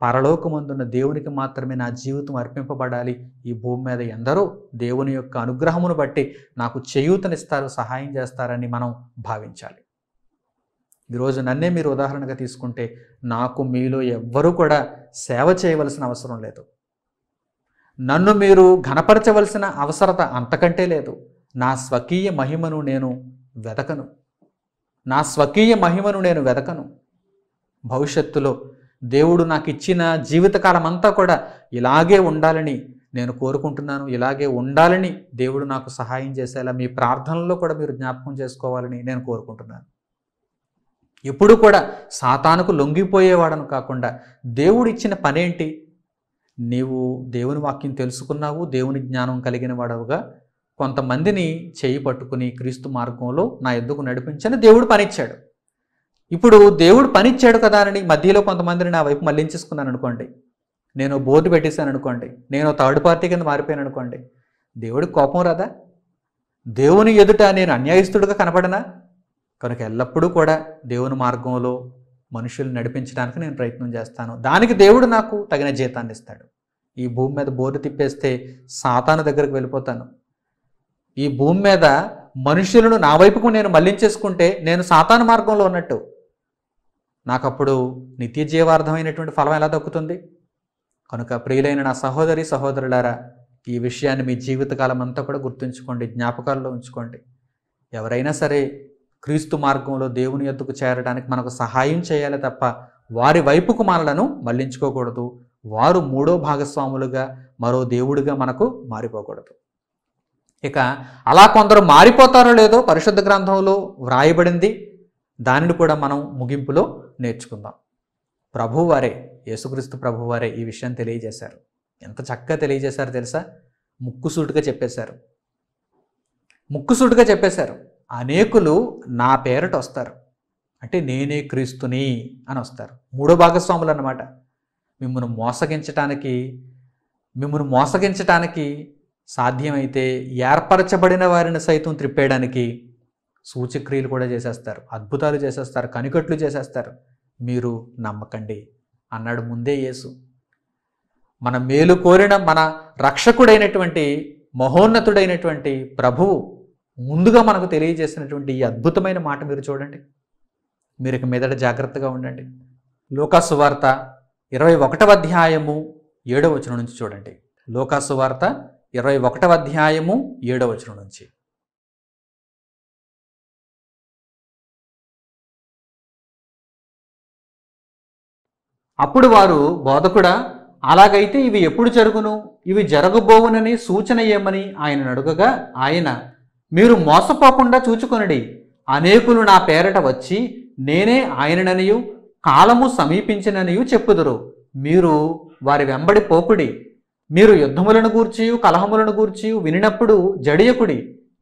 పరలోకమందున్న దేవునికి మాత్రమే నా జీవితం అర్పింపబడాలి ఈ భూమి మీద ఎందరో దేవుని యొక్క అనుగ్రహమును బట్టి నాకు చేయూతనిస్తారు సహాయం చేస్తారని మనం భావించాలి ఈరోజు నన్నే మీరు ఉదాహరణగా తీసుకుంటే నాకు మీలో ఎవ్వరూ కూడా సేవ చేయవలసిన అవసరం లేదు నన్ను మీరు ఘనపరచవలసిన అవసరత అంతకంటే లేదు నా స్వకీయ మహిమను నేను వెతకను నా స్వకీయ మహిమను నేను వెతకను భవిష్యత్తులో దేవుడు నాకు ఇచ్చిన జీవితకాలం అంతా కూడా ఇలాగే ఉండాలని నేను కోరుకుంటున్నాను ఇలాగే ఉండాలని దేవుడు నాకు సహాయం చేసేలా మీ ప్రార్థనలో కూడా మీరు జ్ఞాపకం చేసుకోవాలని నేను కోరుకుంటున్నాను ఎప్పుడు కూడా సాతానుకు లొంగిపోయేవాడను కాకుండా దేవుడిచ్చిన పనేంటి నీవు దేవుని వాక్యం తెలుసుకున్నావు దేవుని జ్ఞానం కలిగిన వాడవుగా కొంతమందిని చేయి పట్టుకుని క్రీస్తు మార్గంలో నా ఎందుకు నడిపించని దేవుడు పనిచ్చాడు ఇప్పుడు దేవుడు పనిచ్చాడు కదా అని మధ్యలో కొంతమందిని నా వైపు మళ్ళించేసుకున్నాను అనుకోండి నేను బోర్డు పెట్టేశాను అనుకోండి నేను థర్డ్ పార్టీ కింద మారిపోయాను అనుకోండి దేవుడికి కోపం రాదా దేవుని ఎదుట నేను అన్యాయస్తుడిగా కనపడనా కనుక ఎల్లప్పుడూ కూడా దేవుని మార్గంలో మనుషులు నడిపించడానికి నేను ప్రయత్నం చేస్తాను దానికి దేవుడు నాకు తగిన జీతాన్ని ఇస్తాడు ఈ భూమి మీద బోర్డు తిప్పేస్తే సాతాను దగ్గరకు వెళ్ళిపోతాను ఈ భూమి మీద మనుషులను నా వైపుకు నేను మళ్లించేసుకుంటే నేను సాతాను మార్గంలో ఉన్నట్టు నాకప్పుడు నిత్య జీవార్థమైనటువంటి ఫలం ఎలా దక్కుతుంది కనుక ప్రియులైన నా సహోదరి సహోదరులారా ఈ విషయాన్ని మీ జీవితకాలం అంతా కూడా గుర్తుంచుకోండి జ్ఞాపకాల్లో ఉంచుకోండి ఎవరైనా సరే క్రీస్తు మార్గంలో దేవుని ఎత్తుకు చేరడానికి మనకు సహాయం చేయాలి తప్ప వారి వైపుకు మనలను మళ్లించుకోకూడదు వారు మూడో భాగస్వాములుగా మరో దేవుడిగా మనకు మారిపోకూడదు ఇక అలా కొందరు మారిపోతారో లేదో పరిశుద్ధ గ్రంథంలో వ్రాయబడింది దానిని కూడా మనం ముగింపులో నేర్చుకుందాం ప్రభువారే యేసుక్రీస్తు ప్రభువారే ఈ విషయం తెలియజేశారు ఎంత చక్కగా తెలియజేశారు తెలుసా ముక్కుసూటుగా చెప్పేశారు ముక్కుసూటుగా చెప్పేశారు అనేకులు నా పేరట వస్తారు అంటే నేనే క్రీస్తుని అని వస్తారు మూడో భాగస్వాములు అన్నమాట మిమ్మల్ని మోసగించటానికి మిమ్మల్ని మోసగించటానికి సాధ్యమైతే ఏర్పరచబడిన వారిని సైతం త్రిప్పేయడానికి సూచక్రియలు కూడా చేసేస్తారు అద్భుతాలు చేసేస్తారు కనికట్లు చేసేస్తారు మీరు నమ్మకండి అన్నాడు ముందే యేసు మన మేలు కోరిన మన రక్షకుడైనటువంటి మహోన్నతుడైనటువంటి ప్రభువు ముందుగా మనకు తెలియజేసినటువంటి ఈ అద్భుతమైన మాట మీరు చూడండి మీరు ఇక మీదట జాగ్రత్తగా ఉండండి లోకాసు వార్త ఇరవై ఒకటవ అధ్యాయము ఏడవ వచనం నుంచి చూడండి లోకాసు వార్త ఇరవై ఒకటవ అధ్యాయము ఏడవ వచనం నుంచి అప్పుడు వారు బోధకుడా అలాగైతే ఇవి ఎప్పుడు జరుగును ఇవి జరగబోవునని సూచన ఏమని ఆయన అడుగగా ఆయన మీరు మోసపోకుండా చూచుకొనడి అనేకులు నా పేరట వచ్చి నేనే ఆయనననియు కాలము సమీపించిననియు చెప్పుదురు మీరు వారి వెంబడి పోకుడి మీరు యుద్ధములను గూర్చి కలహములను గూర్చి వినినప్పుడు జడియకుడి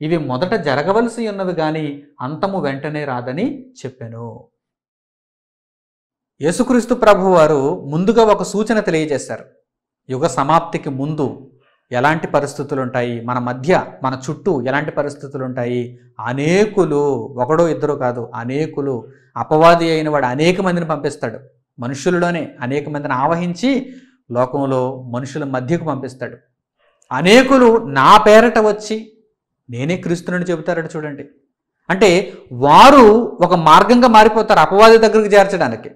ఇవి మొదట జరగవలసి ఉన్నవి గాని అంతము వెంటనే రాదని చెప్పాను యేసుక్రీస్తు ప్రభువారు ముందుగా ఒక సూచన తెలియజేశారు యుగ సమాప్తికి ముందు ఎలాంటి పరిస్థితులు ఉంటాయి మన మధ్య మన చుట్టూ ఎలాంటి పరిస్థితులు ఉంటాయి అనేకులు ఒకడో ఇద్దరు కాదు అనేకులు అపవాది అయిన వాడు అనేక మందిని పంపిస్తాడు మనుషుల్లోనే అనేక మందిని ఆవహించి లోకంలో మనుషుల మధ్యకు పంపిస్తాడు అనేకులు నా పేరట వచ్చి నేనే క్రీస్తునని చెబుతారట చూడండి అంటే వారు ఒక మార్గంగా మారిపోతారు అపవాది దగ్గరికి చేర్చడానికి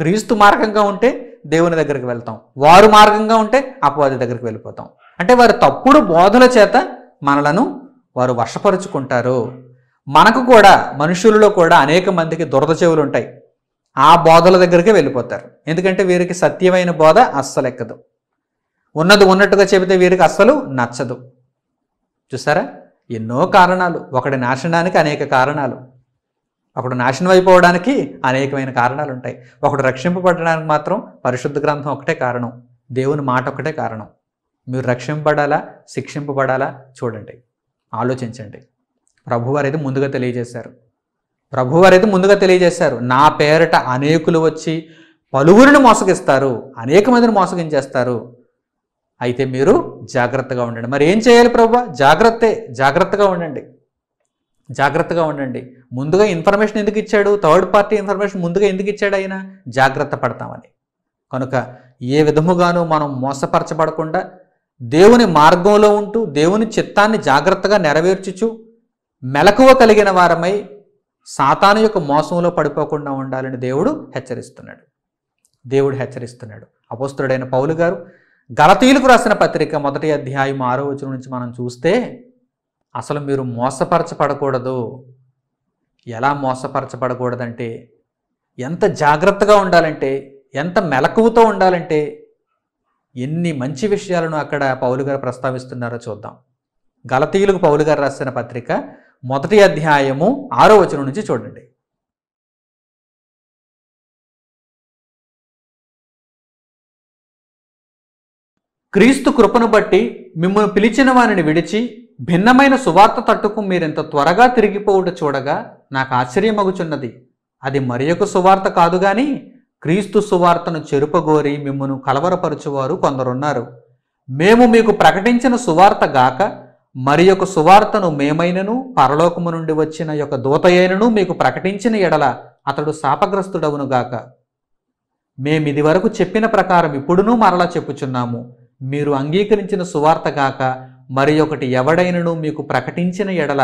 క్రీస్తు మార్గంగా ఉంటే దేవుని దగ్గరికి వెళ్తాం వారు మార్గంగా ఉంటే అపవాది దగ్గరికి వెళ్ళిపోతాం అంటే వారు తప్పుడు బోధల చేత మనలను వారు వర్షపరుచుకుంటారు మనకు కూడా మనుషులలో కూడా అనేక మందికి దురద చెవులు ఉంటాయి ఆ బోధల దగ్గరికి వెళ్ళిపోతారు ఎందుకంటే వీరికి సత్యమైన బోధ అస్సలు ఎక్కదు ఉన్నది ఉన్నట్టుగా చెబితే వీరికి అస్సలు నచ్చదు చూసారా ఎన్నో కారణాలు ఒకటి నాశనానికి అనేక కారణాలు ఒకడు నాశనం అయిపోవడానికి అనేకమైన కారణాలు ఉంటాయి ఒకడు రక్షింపబడడానికి మాత్రం పరిశుద్ధ గ్రంథం ఒకటే కారణం దేవుని మాట ఒకటే కారణం మీరు రక్షింపబడాలా శిక్షింపబడాలా చూడండి ఆలోచించండి ప్రభువారు అయితే ముందుగా తెలియజేశారు ప్రభువారు అయితే ముందుగా తెలియజేశారు నా పేరట అనేకులు వచ్చి పలువురిని మోసగిస్తారు అనేక మందిని మోసగించేస్తారు అయితే మీరు జాగ్రత్తగా ఉండండి మరి ఏం చేయాలి ప్రభు జాగ్రత్తే జాగ్రత్తగా ఉండండి జాగ్రత్తగా ఉండండి ముందుగా ఇన్ఫర్మేషన్ ఎందుకు ఇచ్చాడు థర్డ్ పార్టీ ఇన్ఫర్మేషన్ ముందుగా ఎందుకు ఇచ్చాడు అయినా జాగ్రత్త పడతామని కనుక ఏ విధముగానూ మనం మోసపరచబడకుండా దేవుని మార్గంలో ఉంటూ దేవుని చిత్తాన్ని జాగ్రత్తగా నెరవేర్చుచు మెలకువ కలిగిన వారమై సాతాను యొక్క మోసంలో పడిపోకుండా ఉండాలని దేవుడు హెచ్చరిస్తున్నాడు దేవుడు హెచ్చరిస్తున్నాడు అపోస్తుడైన పౌలు గారు గలతీయులకు రాసిన పత్రిక మొదటి అధ్యాయం ఆరో వచనం నుంచి మనం చూస్తే అసలు మీరు మోసపరచపడకూడదు ఎలా మోసపరచబడకూడదంటే ఎంత జాగ్రత్తగా ఉండాలంటే ఎంత మెలకువతో ఉండాలంటే ఎన్ని మంచి విషయాలను అక్కడ పౌలు గారు ప్రస్తావిస్తున్నారో చూద్దాం గలతీయులకు పౌలు గారు రాసిన పత్రిక మొదటి అధ్యాయము ఆరో వచనం నుంచి చూడండి క్రీస్తు కృపను బట్టి మిమ్మల్ని పిలిచిన వారిని విడిచి భిన్నమైన సువార్త తట్టుకు మీరింత త్వరగా తిరిగిపోవుట చూడగా నాకు ఆశ్చర్యమగుచున్నది అది మరి సువార్త కాదు కానీ క్రీస్తు సువార్తను చెరుపగోరి మిమ్మను కలవరపరుచువారు కొందరున్నారు మేము మీకు ప్రకటించిన సువార్త గాక మరి యొక్క సువార్తను మేమైనను పరలోకము నుండి వచ్చిన యొక్క దూతయైనను మీకు ప్రకటించిన ఎడల అతడు శాపగ్రస్తుడవునుగాక మేమిది వరకు చెప్పిన ప్రకారం ఇప్పుడునూ మరలా చెప్పుచున్నాము మీరు అంగీకరించిన సువార్త గాక మరి ఒకటి ఎవడైనను మీకు ప్రకటించిన ఎడల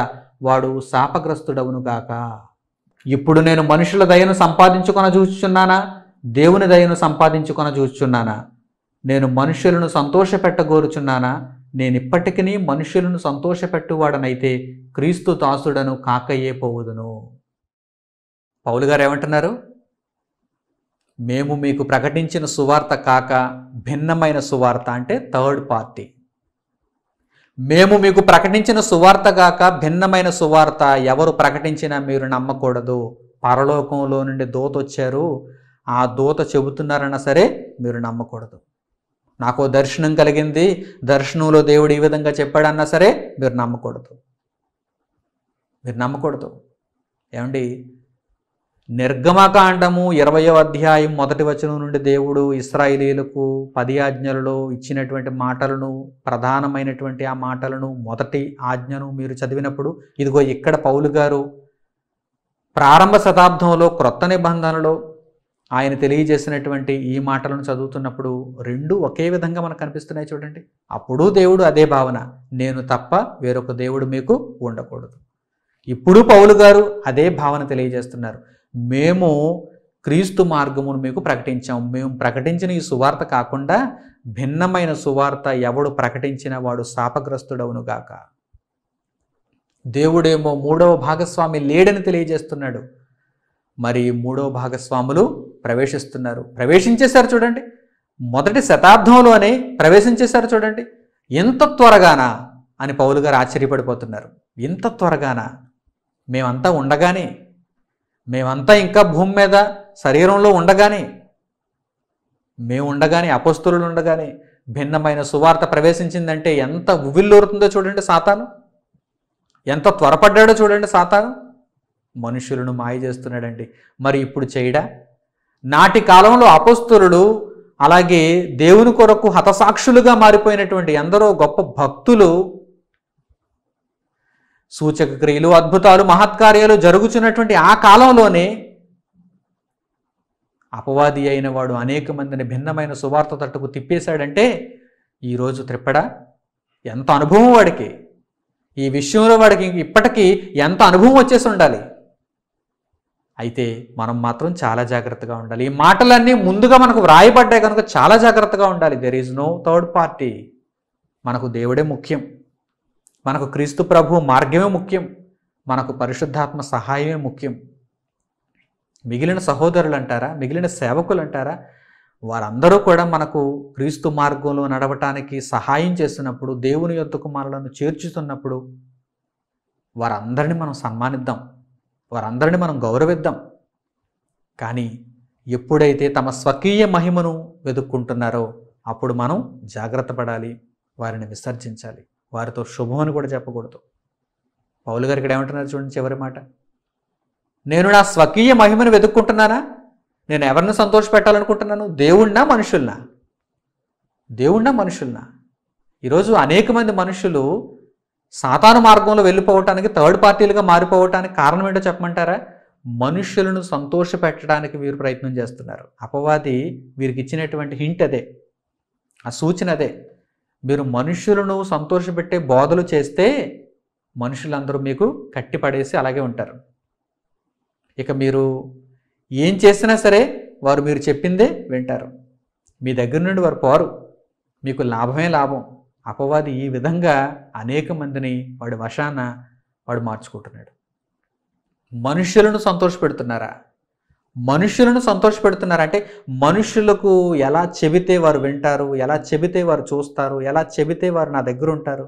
వాడు శాపగ్రస్తుడవునుగాక ఇప్పుడు నేను మనుషుల దయను సంపాదించుకొన చూచుచున్నానా దేవుని దయను సంపాదించుకొన చూచున్నానా నేను మనుషులను సంతోషపెట్టగోరుచున్నానా నేనిప్పటికీ మనుషులను సంతోషపెట్టువాడనైతే క్రీస్తు దాసుడను కాకయ్యే పోవుదును పౌలు గారు ఏమంటున్నారు మేము మీకు ప్రకటించిన సువార్త కాక భిన్నమైన సువార్త అంటే థర్డ్ పార్టీ మేము మీకు ప్రకటించిన సువార్త కాక భిన్నమైన సువార్త ఎవరు ప్రకటించినా మీరు నమ్మకూడదు పరలోకంలో నుండి దోతొచ్చారు ఆ దూత చెబుతున్నారన్నా సరే మీరు నమ్మకూడదు నాకు దర్శనం కలిగింది దర్శనంలో దేవుడు ఈ విధంగా చెప్పాడన్నా సరే మీరు నమ్మకూడదు మీరు నమ్మకూడదు ఏమండి నిర్గమకాండము ఇరవయో అధ్యాయం మొదటి వచనం నుండి దేవుడు ఇస్రాయిలీలకు పది ఆజ్ఞలలో ఇచ్చినటువంటి మాటలను ప్రధానమైనటువంటి ఆ మాటలను మొదటి ఆజ్ఞను మీరు చదివినప్పుడు ఇదిగో ఇక్కడ పౌలు గారు ప్రారంభ శతాబ్దంలో క్రొత్త నిబంధనలో ఆయన తెలియజేసినటువంటి ఈ మాటలను చదువుతున్నప్పుడు రెండు ఒకే విధంగా మనకు కనిపిస్తున్నాయి చూడండి అప్పుడు దేవుడు అదే భావన నేను తప్ప వేరొక దేవుడు మీకు ఉండకూడదు ఇప్పుడు పౌలు గారు అదే భావన తెలియజేస్తున్నారు మేము క్రీస్తు మార్గమును మీకు ప్రకటించాం మేము ప్రకటించిన ఈ సువార్త కాకుండా భిన్నమైన సువార్త ఎవడు ప్రకటించిన వాడు శాపగ్రస్తుడవునుగాక దేవుడేమో మూడవ భాగస్వామి లేడని తెలియజేస్తున్నాడు మరి మూడవ భాగస్వాములు ప్రవేశిస్తున్నారు ప్రవేశించేశారు చూడండి మొదటి శతాబ్దంలోనే ప్రవేశించేశారు చూడండి ఎంత త్వరగానా అని పౌలు గారు ఆశ్చర్యపడిపోతున్నారు ఇంత త్వరగానా మేమంతా ఉండగానే మేమంతా ఇంకా భూమి మీద శరీరంలో ఉండగానే మేము ఉండగానే అపస్తులు ఉండగానే భిన్నమైన సువార్త ప్రవేశించిందంటే ఎంత ఉవిల్లూరుతుందో చూడండి సాతాను ఎంత త్వరపడ్డాడో చూడండి సాతాను మనుషులను మాయ చేస్తున్నాడండి మరి ఇప్పుడు చేయడా నాటి కాలంలో అపస్తులు అలాగే దేవుని కొరకు హతసాక్షులుగా మారిపోయినటువంటి ఎందరో గొప్ప భక్తులు సూచక క్రియలు అద్భుతాలు మహత్కార్యాలు జరుగుతున్నటువంటి ఆ కాలంలోనే అపవాది అయిన వాడు అనేక మందిని భిన్నమైన సువార్త తట్టుకు తిప్పేశాడంటే ఈరోజు త్రిప్పడ ఎంత అనుభవం వాడికి ఈ విషయంలో వాడికి ఇప్పటికీ ఎంత అనుభవం వచ్చేసి ఉండాలి అయితే మనం మాత్రం చాలా జాగ్రత్తగా ఉండాలి ఈ మాటలన్నీ ముందుగా మనకు వ్రాయబడ్డాయి కనుక చాలా జాగ్రత్తగా ఉండాలి there is no third party మనకు దేవుడే ముఖ్యం మనకు క్రీస్తు ప్రభు మార్గమే ముఖ్యం మనకు పరిశుద్ధాత్మ సహాయమే ముఖ్యం మిగిలిన సహోదరులు అంటారా మిగిలిన సేవకులు అంటారా వారందరూ కూడా మనకు క్రీస్తు మార్గంలో నడవటానికి సహాయం చేసినప్పుడు దేవుని యొద్దకు మనలను చేర్చుతున్నప్పుడు వారందరినీ మనం సన్మానిద్దాం వారందరిని మనం గౌరవిద్దాం కానీ ఎప్పుడైతే తమ స్వకీయ మహిమను వెతుక్కుంటున్నారో అప్పుడు మనం జాగ్రత్త పడాలి వారిని విసర్జించాలి వారితో శుభం అని కూడా చెప్పకూడదు పౌలు గారు ఇక్కడ ఏమంటున్నారు చూడండి చివరి మాట నేను నా స్వకీయ మహిమను వెతుక్కుంటున్నానా నేను ఎవరిని సంతోష పెట్టాలనుకుంటున్నాను దేవుణ్ణా మనుషుల్నా దేవుణ్ణా మనుషుల్నా ఈరోజు అనేక మంది మనుషులు సాతాను మార్గంలో వెళ్ళిపోవటానికి థర్డ్ పార్టీలుగా మారిపోవటానికి కారణం ఏంటో చెప్పమంటారా మనుషులను పెట్టడానికి వీరు ప్రయత్నం చేస్తున్నారు అపవాది వీరికి ఇచ్చినటువంటి హింట్ అదే ఆ సూచన అదే మీరు మనుష్యులను సంతోషపెట్టే బోధలు చేస్తే మనుషులందరూ మీకు కట్టిపడేసి అలాగే ఉంటారు ఇక మీరు ఏం చేసినా సరే వారు మీరు చెప్పిందే వింటారు మీ దగ్గర నుండి వారు పోరు మీకు లాభమే లాభం అపవాది ఈ విధంగా అనేక మందిని వాడి వశాన వాడు మార్చుకుంటున్నాడు మనుషులను సంతోషపెడుతున్నారా మనుషులను సంతోషపెడుతున్నారా అంటే మనుషులకు ఎలా చెబితే వారు వింటారు ఎలా చెబితే వారు చూస్తారు ఎలా చెబితే వారు నా దగ్గర ఉంటారు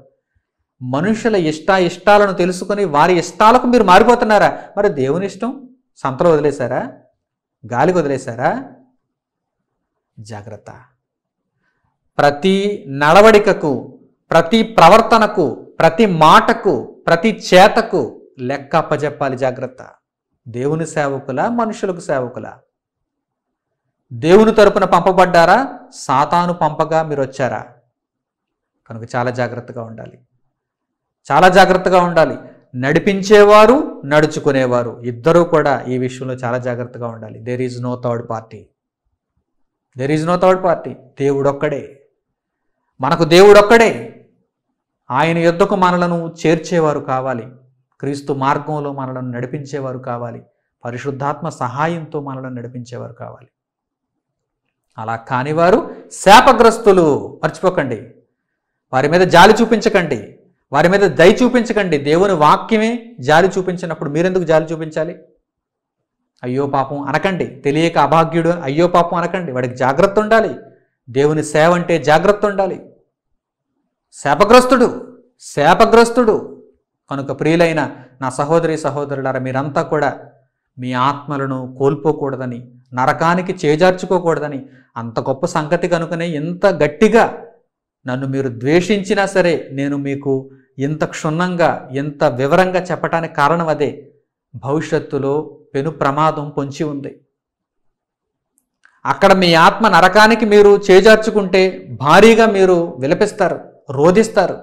మనుషుల ఇష్ట ఇష్టాలను తెలుసుకొని వారి ఇష్టాలకు మీరు మారిపోతున్నారా మరి దేవుని ఇష్టం సంతలో వదిలేశారా గాలికి వదిలేశారా జాగ్రత్త ప్రతి నడవడికకు ప్రతి ప్రవర్తనకు ప్రతి మాటకు ప్రతి చేతకు లెక్క అప్పజెప్పాలి జాగ్రత్త దేవుని సేవకుల మనుషులకు సేవకుల దేవుని తరపున పంపబడ్డారా సాతాను పంపగా మీరు వచ్చారా కనుక చాలా జాగ్రత్తగా ఉండాలి చాలా జాగ్రత్తగా ఉండాలి నడిపించేవారు నడుచుకునేవారు ఇద్దరూ కూడా ఈ విషయంలో చాలా జాగ్రత్తగా ఉండాలి there is no third party there is no third party దేవుడొక్కడే మనకు దేవుడొక్కడే ఆయన యుద్ధకు మనలను చేర్చేవారు కావాలి క్రీస్తు మార్గంలో మనలను నడిపించేవారు కావాలి పరిశుద్ధాత్మ సహాయంతో మనలను నడిపించేవారు కావాలి అలా కానివారు శాపగ్రస్తులు మర్చిపోకండి వారి మీద జాలి చూపించకండి వారి మీద దయ చూపించకండి దేవుని వాక్యమే జాలి చూపించినప్పుడు మీరెందుకు జాలి చూపించాలి అయ్యో పాపం అనకండి తెలియక అభాగ్యుడు అయ్యో పాపం అనకండి వాడికి జాగ్రత్త ఉండాలి దేవుని సేవ అంటే జాగ్రత్త ఉండాలి శాపగ్రస్తుడు శాపగ్రస్తుడు కనుక ప్రియులైన నా సహోదరి సహోదరులారా మీరంతా కూడా మీ ఆత్మలను కోల్పోకూడదని నరకానికి చేజార్చుకోకూడదని అంత గొప్ప సంగతి కనుకనే ఇంత గట్టిగా నన్ను మీరు ద్వేషించినా సరే నేను మీకు ఇంత క్షుణ్ణంగా ఇంత వివరంగా చెప్పటానికి కారణం అదే భవిష్యత్తులో పెను ప్రమాదం పొంచి ఉంది అక్కడ మీ ఆత్మ నరకానికి మీరు చేజార్చుకుంటే భారీగా మీరు విలపిస్తారు రోధిస్తారు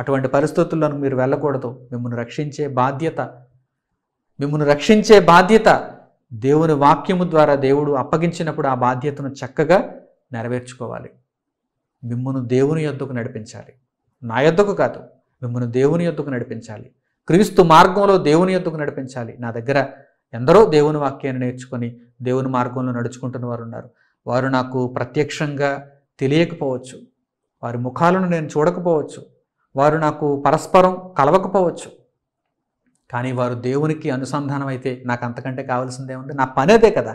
అటువంటి పరిస్థితుల్లో మీరు వెళ్ళకూడదు మిమ్మల్ని రక్షించే బాధ్యత మిమ్మల్ని రక్షించే బాధ్యత దేవుని వాక్యము ద్వారా దేవుడు అప్పగించినప్పుడు ఆ బాధ్యతను చక్కగా నెరవేర్చుకోవాలి మిమ్మను దేవుని యొద్దకు నడిపించాలి నా యొద్దకు కాదు మిమ్మల్ని దేవుని యొద్దకు నడిపించాలి క్రీస్తు మార్గంలో దేవుని యొద్దకు నడిపించాలి నా దగ్గర ఎందరో దేవుని వాక్యాన్ని నేర్చుకొని దేవుని మార్గంలో నడుచుకుంటున్న వారు ఉన్నారు వారు నాకు ప్రత్యక్షంగా తెలియకపోవచ్చు వారి ముఖాలను నేను చూడకపోవచ్చు వారు నాకు పరస్పరం కలవకపోవచ్చు కానీ వారు దేవునికి అనుసంధానం అయితే నాకు అంతకంటే కావాల్సిందే ఉంది నా పని అదే కదా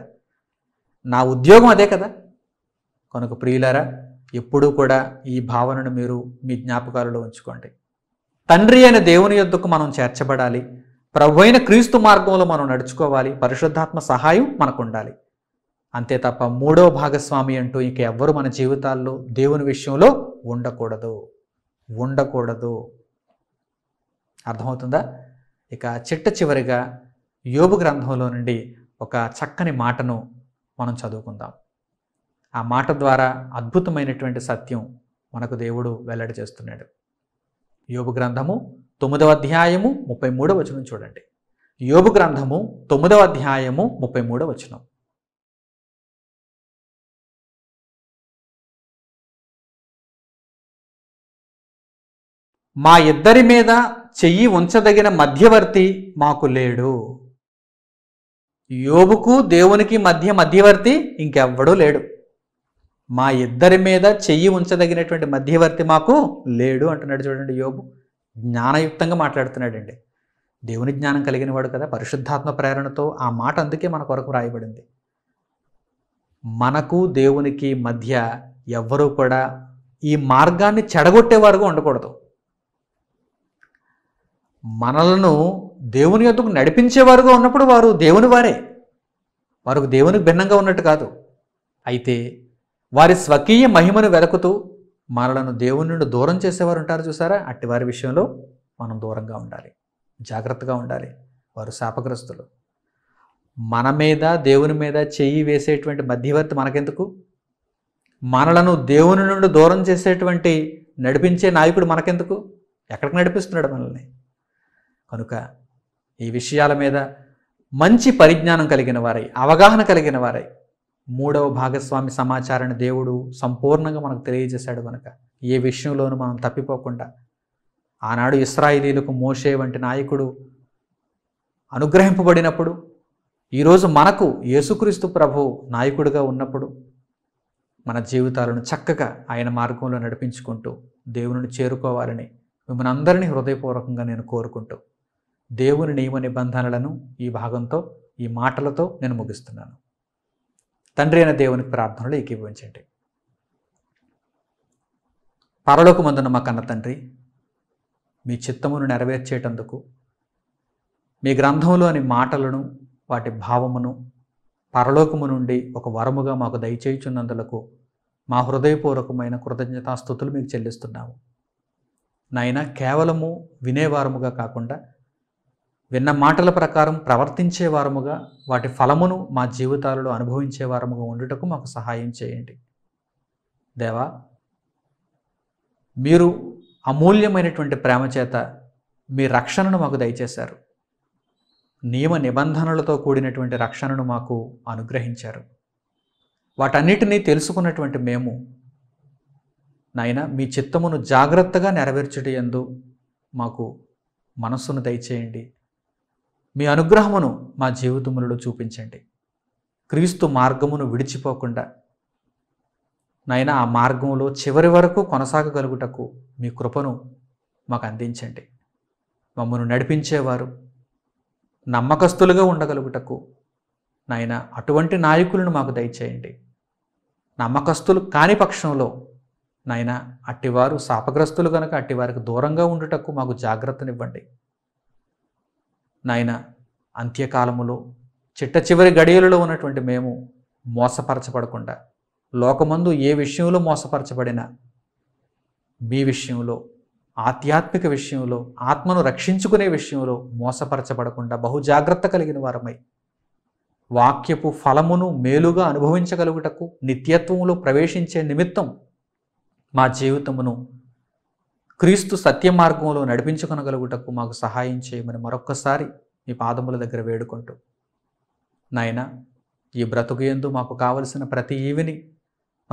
నా ఉద్యోగం అదే కదా కనుక ప్రియులారా ఎప్పుడూ కూడా ఈ భావనను మీరు మీ జ్ఞాపకాలలో ఉంచుకోండి తండ్రి అయిన దేవుని యొద్దకు మనం చేర్చబడాలి ప్రభు అయిన క్రీస్తు మార్గంలో మనం నడుచుకోవాలి పరిశుద్ధాత్మ సహాయం మనకు ఉండాలి అంతే తప్ప మూడో భాగస్వామి అంటూ ఇంక ఎవ్వరు మన జీవితాల్లో దేవుని విషయంలో ఉండకూడదు ఉండకూడదు అర్థమవుతుందా ఇక చిట్ట చివరిగా యోగు గ్రంథంలో నుండి ఒక చక్కని మాటను మనం చదువుకుందాం ఆ మాట ద్వారా అద్భుతమైనటువంటి సత్యం మనకు దేవుడు వెల్లడి చేస్తున్నాడు యోగు గ్రంథము తొమ్మిదవ అధ్యాయము ముప్పై మూడవ వచనం చూడండి యోగు గ్రంథము తొమ్మిదవ అధ్యాయము ముప్పై మూడవ వచనం మా ఇద్దరి మీద చెయ్యి ఉంచదగిన మధ్యవర్తి మాకు లేడు యోబుకు దేవునికి మధ్య మధ్యవర్తి ఇంకెవ్వడూ లేడు మా ఇద్దరి మీద చెయ్యి ఉంచదగినటువంటి మధ్యవర్తి మాకు లేడు అంటున్నాడు చూడండి యోబు జ్ఞానయుక్తంగా మాట్లాడుతున్నాడండి దేవుని జ్ఞానం కలిగిన వాడు కదా పరిశుద్ధాత్మ ప్రేరణతో ఆ మాట అందుకే మన కొరకు రాయబడింది మనకు దేవునికి మధ్య ఎవ్వరూ కూడా ఈ మార్గాన్ని చెడగొట్టేవారుగా ఉండకూడదు మనలను దేవుని యొద్దకు నడిపించేవారుగా ఉన్నప్పుడు వారు దేవుని వారే వారు దేవునికి భిన్నంగా ఉన్నట్టు కాదు అయితే వారి స్వకీయ మహిమను వెలకుతూ మనలను దేవుని నుండి దూరం చేసేవారు ఉంటారు చూసారా అట్టి వారి విషయంలో మనం దూరంగా ఉండాలి జాగ్రత్తగా ఉండాలి వారు శాపగ్రస్తులు మన మీద దేవుని మీద చెయ్యి వేసేటువంటి మధ్యవర్తి మనకెందుకు మనలను దేవుని నుండి దూరం చేసేటువంటి నడిపించే నాయకుడు మనకెందుకు ఎక్కడికి నడిపిస్తున్నాడు మనల్ని కనుక ఈ విషయాల మీద మంచి పరిజ్ఞానం కలిగిన వారై అవగాహన కలిగిన వారై మూడవ భాగస్వామి సమాచారాన్ని దేవుడు సంపూర్ణంగా మనకు తెలియజేశాడు కనుక ఏ విషయంలోనూ మనం తప్పిపోకుండా ఆనాడు ఇస్రాయిలీలకు మోషే వంటి నాయకుడు అనుగ్రహింపబడినప్పుడు ఈరోజు మనకు యేసుక్రీస్తు ప్రభు నాయకుడిగా ఉన్నప్పుడు మన జీవితాలను చక్కగా ఆయన మార్గంలో నడిపించుకుంటూ దేవుని చేరుకోవాలని మిమ్మల్ని అందరినీ హృదయపూర్వకంగా నేను కోరుకుంటూ దేవుని నియమ నిబంధనలను ఈ భాగంతో ఈ మాటలతో నేను ముగిస్తున్నాను తండ్రి అయిన దేవుని ప్రార్థనలు ఏకీభవించండి ముందున్న మా కన్న తండ్రి మీ చిత్తమును నెరవేర్చేటందుకు మీ గ్రంథంలోని మాటలను వాటి భావమును పరలోకము నుండి ఒక వరముగా మాకు దయచేయుచున్నందులకు మా హృదయపూర్వకమైన కృతజ్ఞతాస్థుతులు మీకు చెల్లిస్తున్నాము నాయన కేవలము వినేవారముగా కాకుండా విన్న మాటల ప్రకారం ప్రవర్తించేవారముగా వాటి ఫలమును మా జీవితాలలో అనుభవించేవారముగా ఉండుటకు మాకు సహాయం చేయండి దేవా మీరు అమూల్యమైనటువంటి ప్రేమ చేత మీ రక్షణను మాకు దయచేశారు నియమ నిబంధనలతో కూడినటువంటి రక్షణను మాకు అనుగ్రహించారు వాటన్నిటినీ తెలుసుకున్నటువంటి మేము నాయన మీ చిత్తమును జాగ్రత్తగా నెరవేర్చుటయందు మాకు మనస్సును దయచేయండి మీ అనుగ్రహమును మా జీవితములలో చూపించండి క్రీస్తు మార్గమును విడిచిపోకుండా నాయన ఆ మార్గంలో చివరి వరకు కొనసాగగలుగుటకు మీ కృపను మాకు అందించండి మమ్మను నడిపించేవారు నమ్మకస్తులుగా ఉండగలుగుటకు నాయన అటువంటి నాయకులను మాకు దయచేయండి నమ్మకస్తులు కాని పక్షంలో నాయన అట్టివారు శాపగ్రస్తులు కనుక అట్టివారికి దూరంగా ఉండుటకు మాకు జాగ్రత్తనివ్వండి నాయన అంత్యకాలములో చిట్ట చివరి గడియలలో ఉన్నటువంటి మేము మోసపరచబడకుండా లోకమందు ఏ విషయంలో మోసపరచబడినా మీ విషయంలో ఆధ్యాత్మిక విషయంలో ఆత్మను రక్షించుకునే విషయంలో మోసపరచబడకుండా బహుజాగ్రత్త కలిగిన వారమై వాక్యపు ఫలమును మేలుగా అనుభవించగలుగుటకు నిత్యత్వంలో ప్రవేశించే నిమిత్తం మా జీవితమును క్రీస్తు సత్య మార్గంలో నడిపించుకొనగలుగుటకు మాకు సహాయం చేయమని మరొక్కసారి మీ పాదముల దగ్గర వేడుకుంటూ నాయన ఈ బ్రతుకు ఎందు మాకు కావలసిన ప్రతి ఈవిని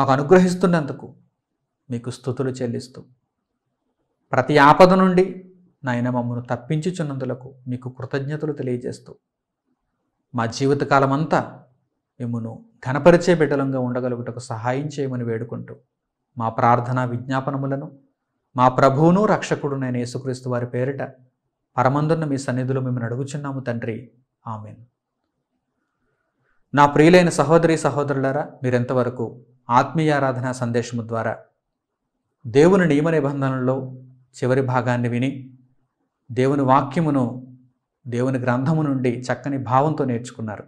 మాకు అనుగ్రహిస్తున్నందుకు మీకు స్థుతులు చెల్లిస్తూ ప్రతి ఆపద నుండి నాయన మమ్మను తప్పించుచున్నందులకు మీకు కృతజ్ఞతలు తెలియజేస్తూ మా జీవితకాలం అంతా మిమ్మను ఘనపరిచే బిడ్డలంగా ఉండగలుగుటకు సహాయం చేయమని వేడుకుంటూ మా ప్రార్థన విజ్ఞాపనములను మా ప్రభువును రక్షకుడు నేను యేసుక్రీస్తు వారి పేరిట పరమందున్న మీ సన్నిధిలో మేము అడుగుచున్నాము తండ్రి ఆమెన్ నా ప్రియులైన సహోదరి సహోదరులారా మీరెంతవరకు ఆత్మీయ ఆరాధన సందేశము ద్వారా దేవుని నియమ నిబంధనల్లో చివరి భాగాన్ని విని దేవుని వాక్యమును దేవుని గ్రంథము నుండి చక్కని భావంతో నేర్చుకున్నారు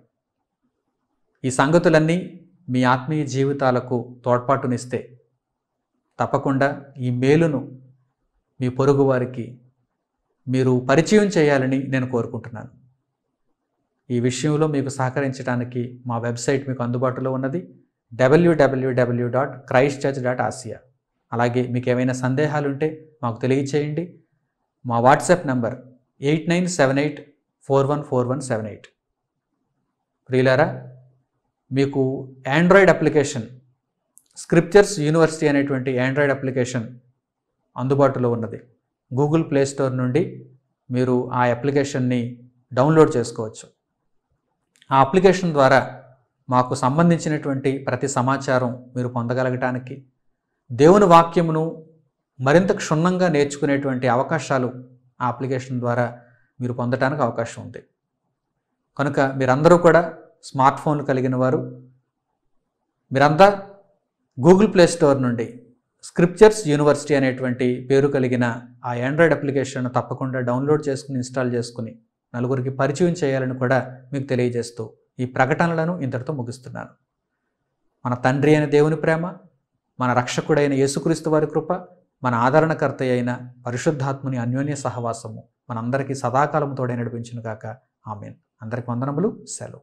ఈ సంగతులన్నీ మీ ఆత్మీయ జీవితాలకు తోడ్పాటునిస్తే తప్పకుండా ఈ మేలును మీ పొరుగు వారికి మీరు పరిచయం చేయాలని నేను కోరుకుంటున్నాను ఈ విషయంలో మీకు సహకరించడానికి మా వెబ్సైట్ మీకు అందుబాటులో ఉన్నది W W W dot Christ church dot Asia అలాగే మీకు ఏమైనా సందేహాలు ఉంటే మాకు తెలియచేయండి మా WhatsApp number eight nine seven eight four one four one seven eight ప్రియులారా మీకు ఆండ్రాయిడ్ అప్లికేషన్ స్క్రిప్చర్స్ యూనివర్సిటీ అనేటువంటి ఆండ్రాయిడ్ అప్లికేషన్ అందుబాటులో ఉన్నది గూగుల్ ప్లే స్టోర్ నుండి మీరు ఆ అప్లికేషన్ని డౌన్లోడ్ చేసుకోవచ్చు ఆ అప్లికేషన్ ద్వారా మాకు సంబంధించినటువంటి ప్రతి సమాచారం మీరు పొందగలగటానికి దేవుని వాక్యమును మరింత క్షుణ్ణంగా నేర్చుకునేటువంటి అవకాశాలు ఆ అప్లికేషన్ ద్వారా మీరు పొందటానికి అవకాశం ఉంది కనుక మీరందరూ కూడా స్మార్ట్ ఫోన్లు కలిగిన వారు మీరంతా గూగుల్ ప్లే స్టోర్ నుండి స్క్రిప్చర్స్ యూనివర్సిటీ అనేటువంటి పేరు కలిగిన ఆ ఆండ్రాయిడ్ అప్లికేషన్ తప్పకుండా డౌన్లోడ్ చేసుకుని ఇన్స్టాల్ చేసుకుని నలుగురికి పరిచయం చేయాలని కూడా మీకు తెలియజేస్తూ ఈ ప్రకటనలను ఇంతటితో ముగిస్తున్నాను మన తండ్రి అయిన దేవుని ప్రేమ మన రక్షకుడైన యేసుక్రీస్తు వారి కృప మన ఆదరణకర్త అయిన పరిశుద్ధాత్ముని అన్యోన్య సహవాసము మనందరికీ సదాకాలం తోడే కాక ఆమెన్ అందరికి వందనములు సెలవు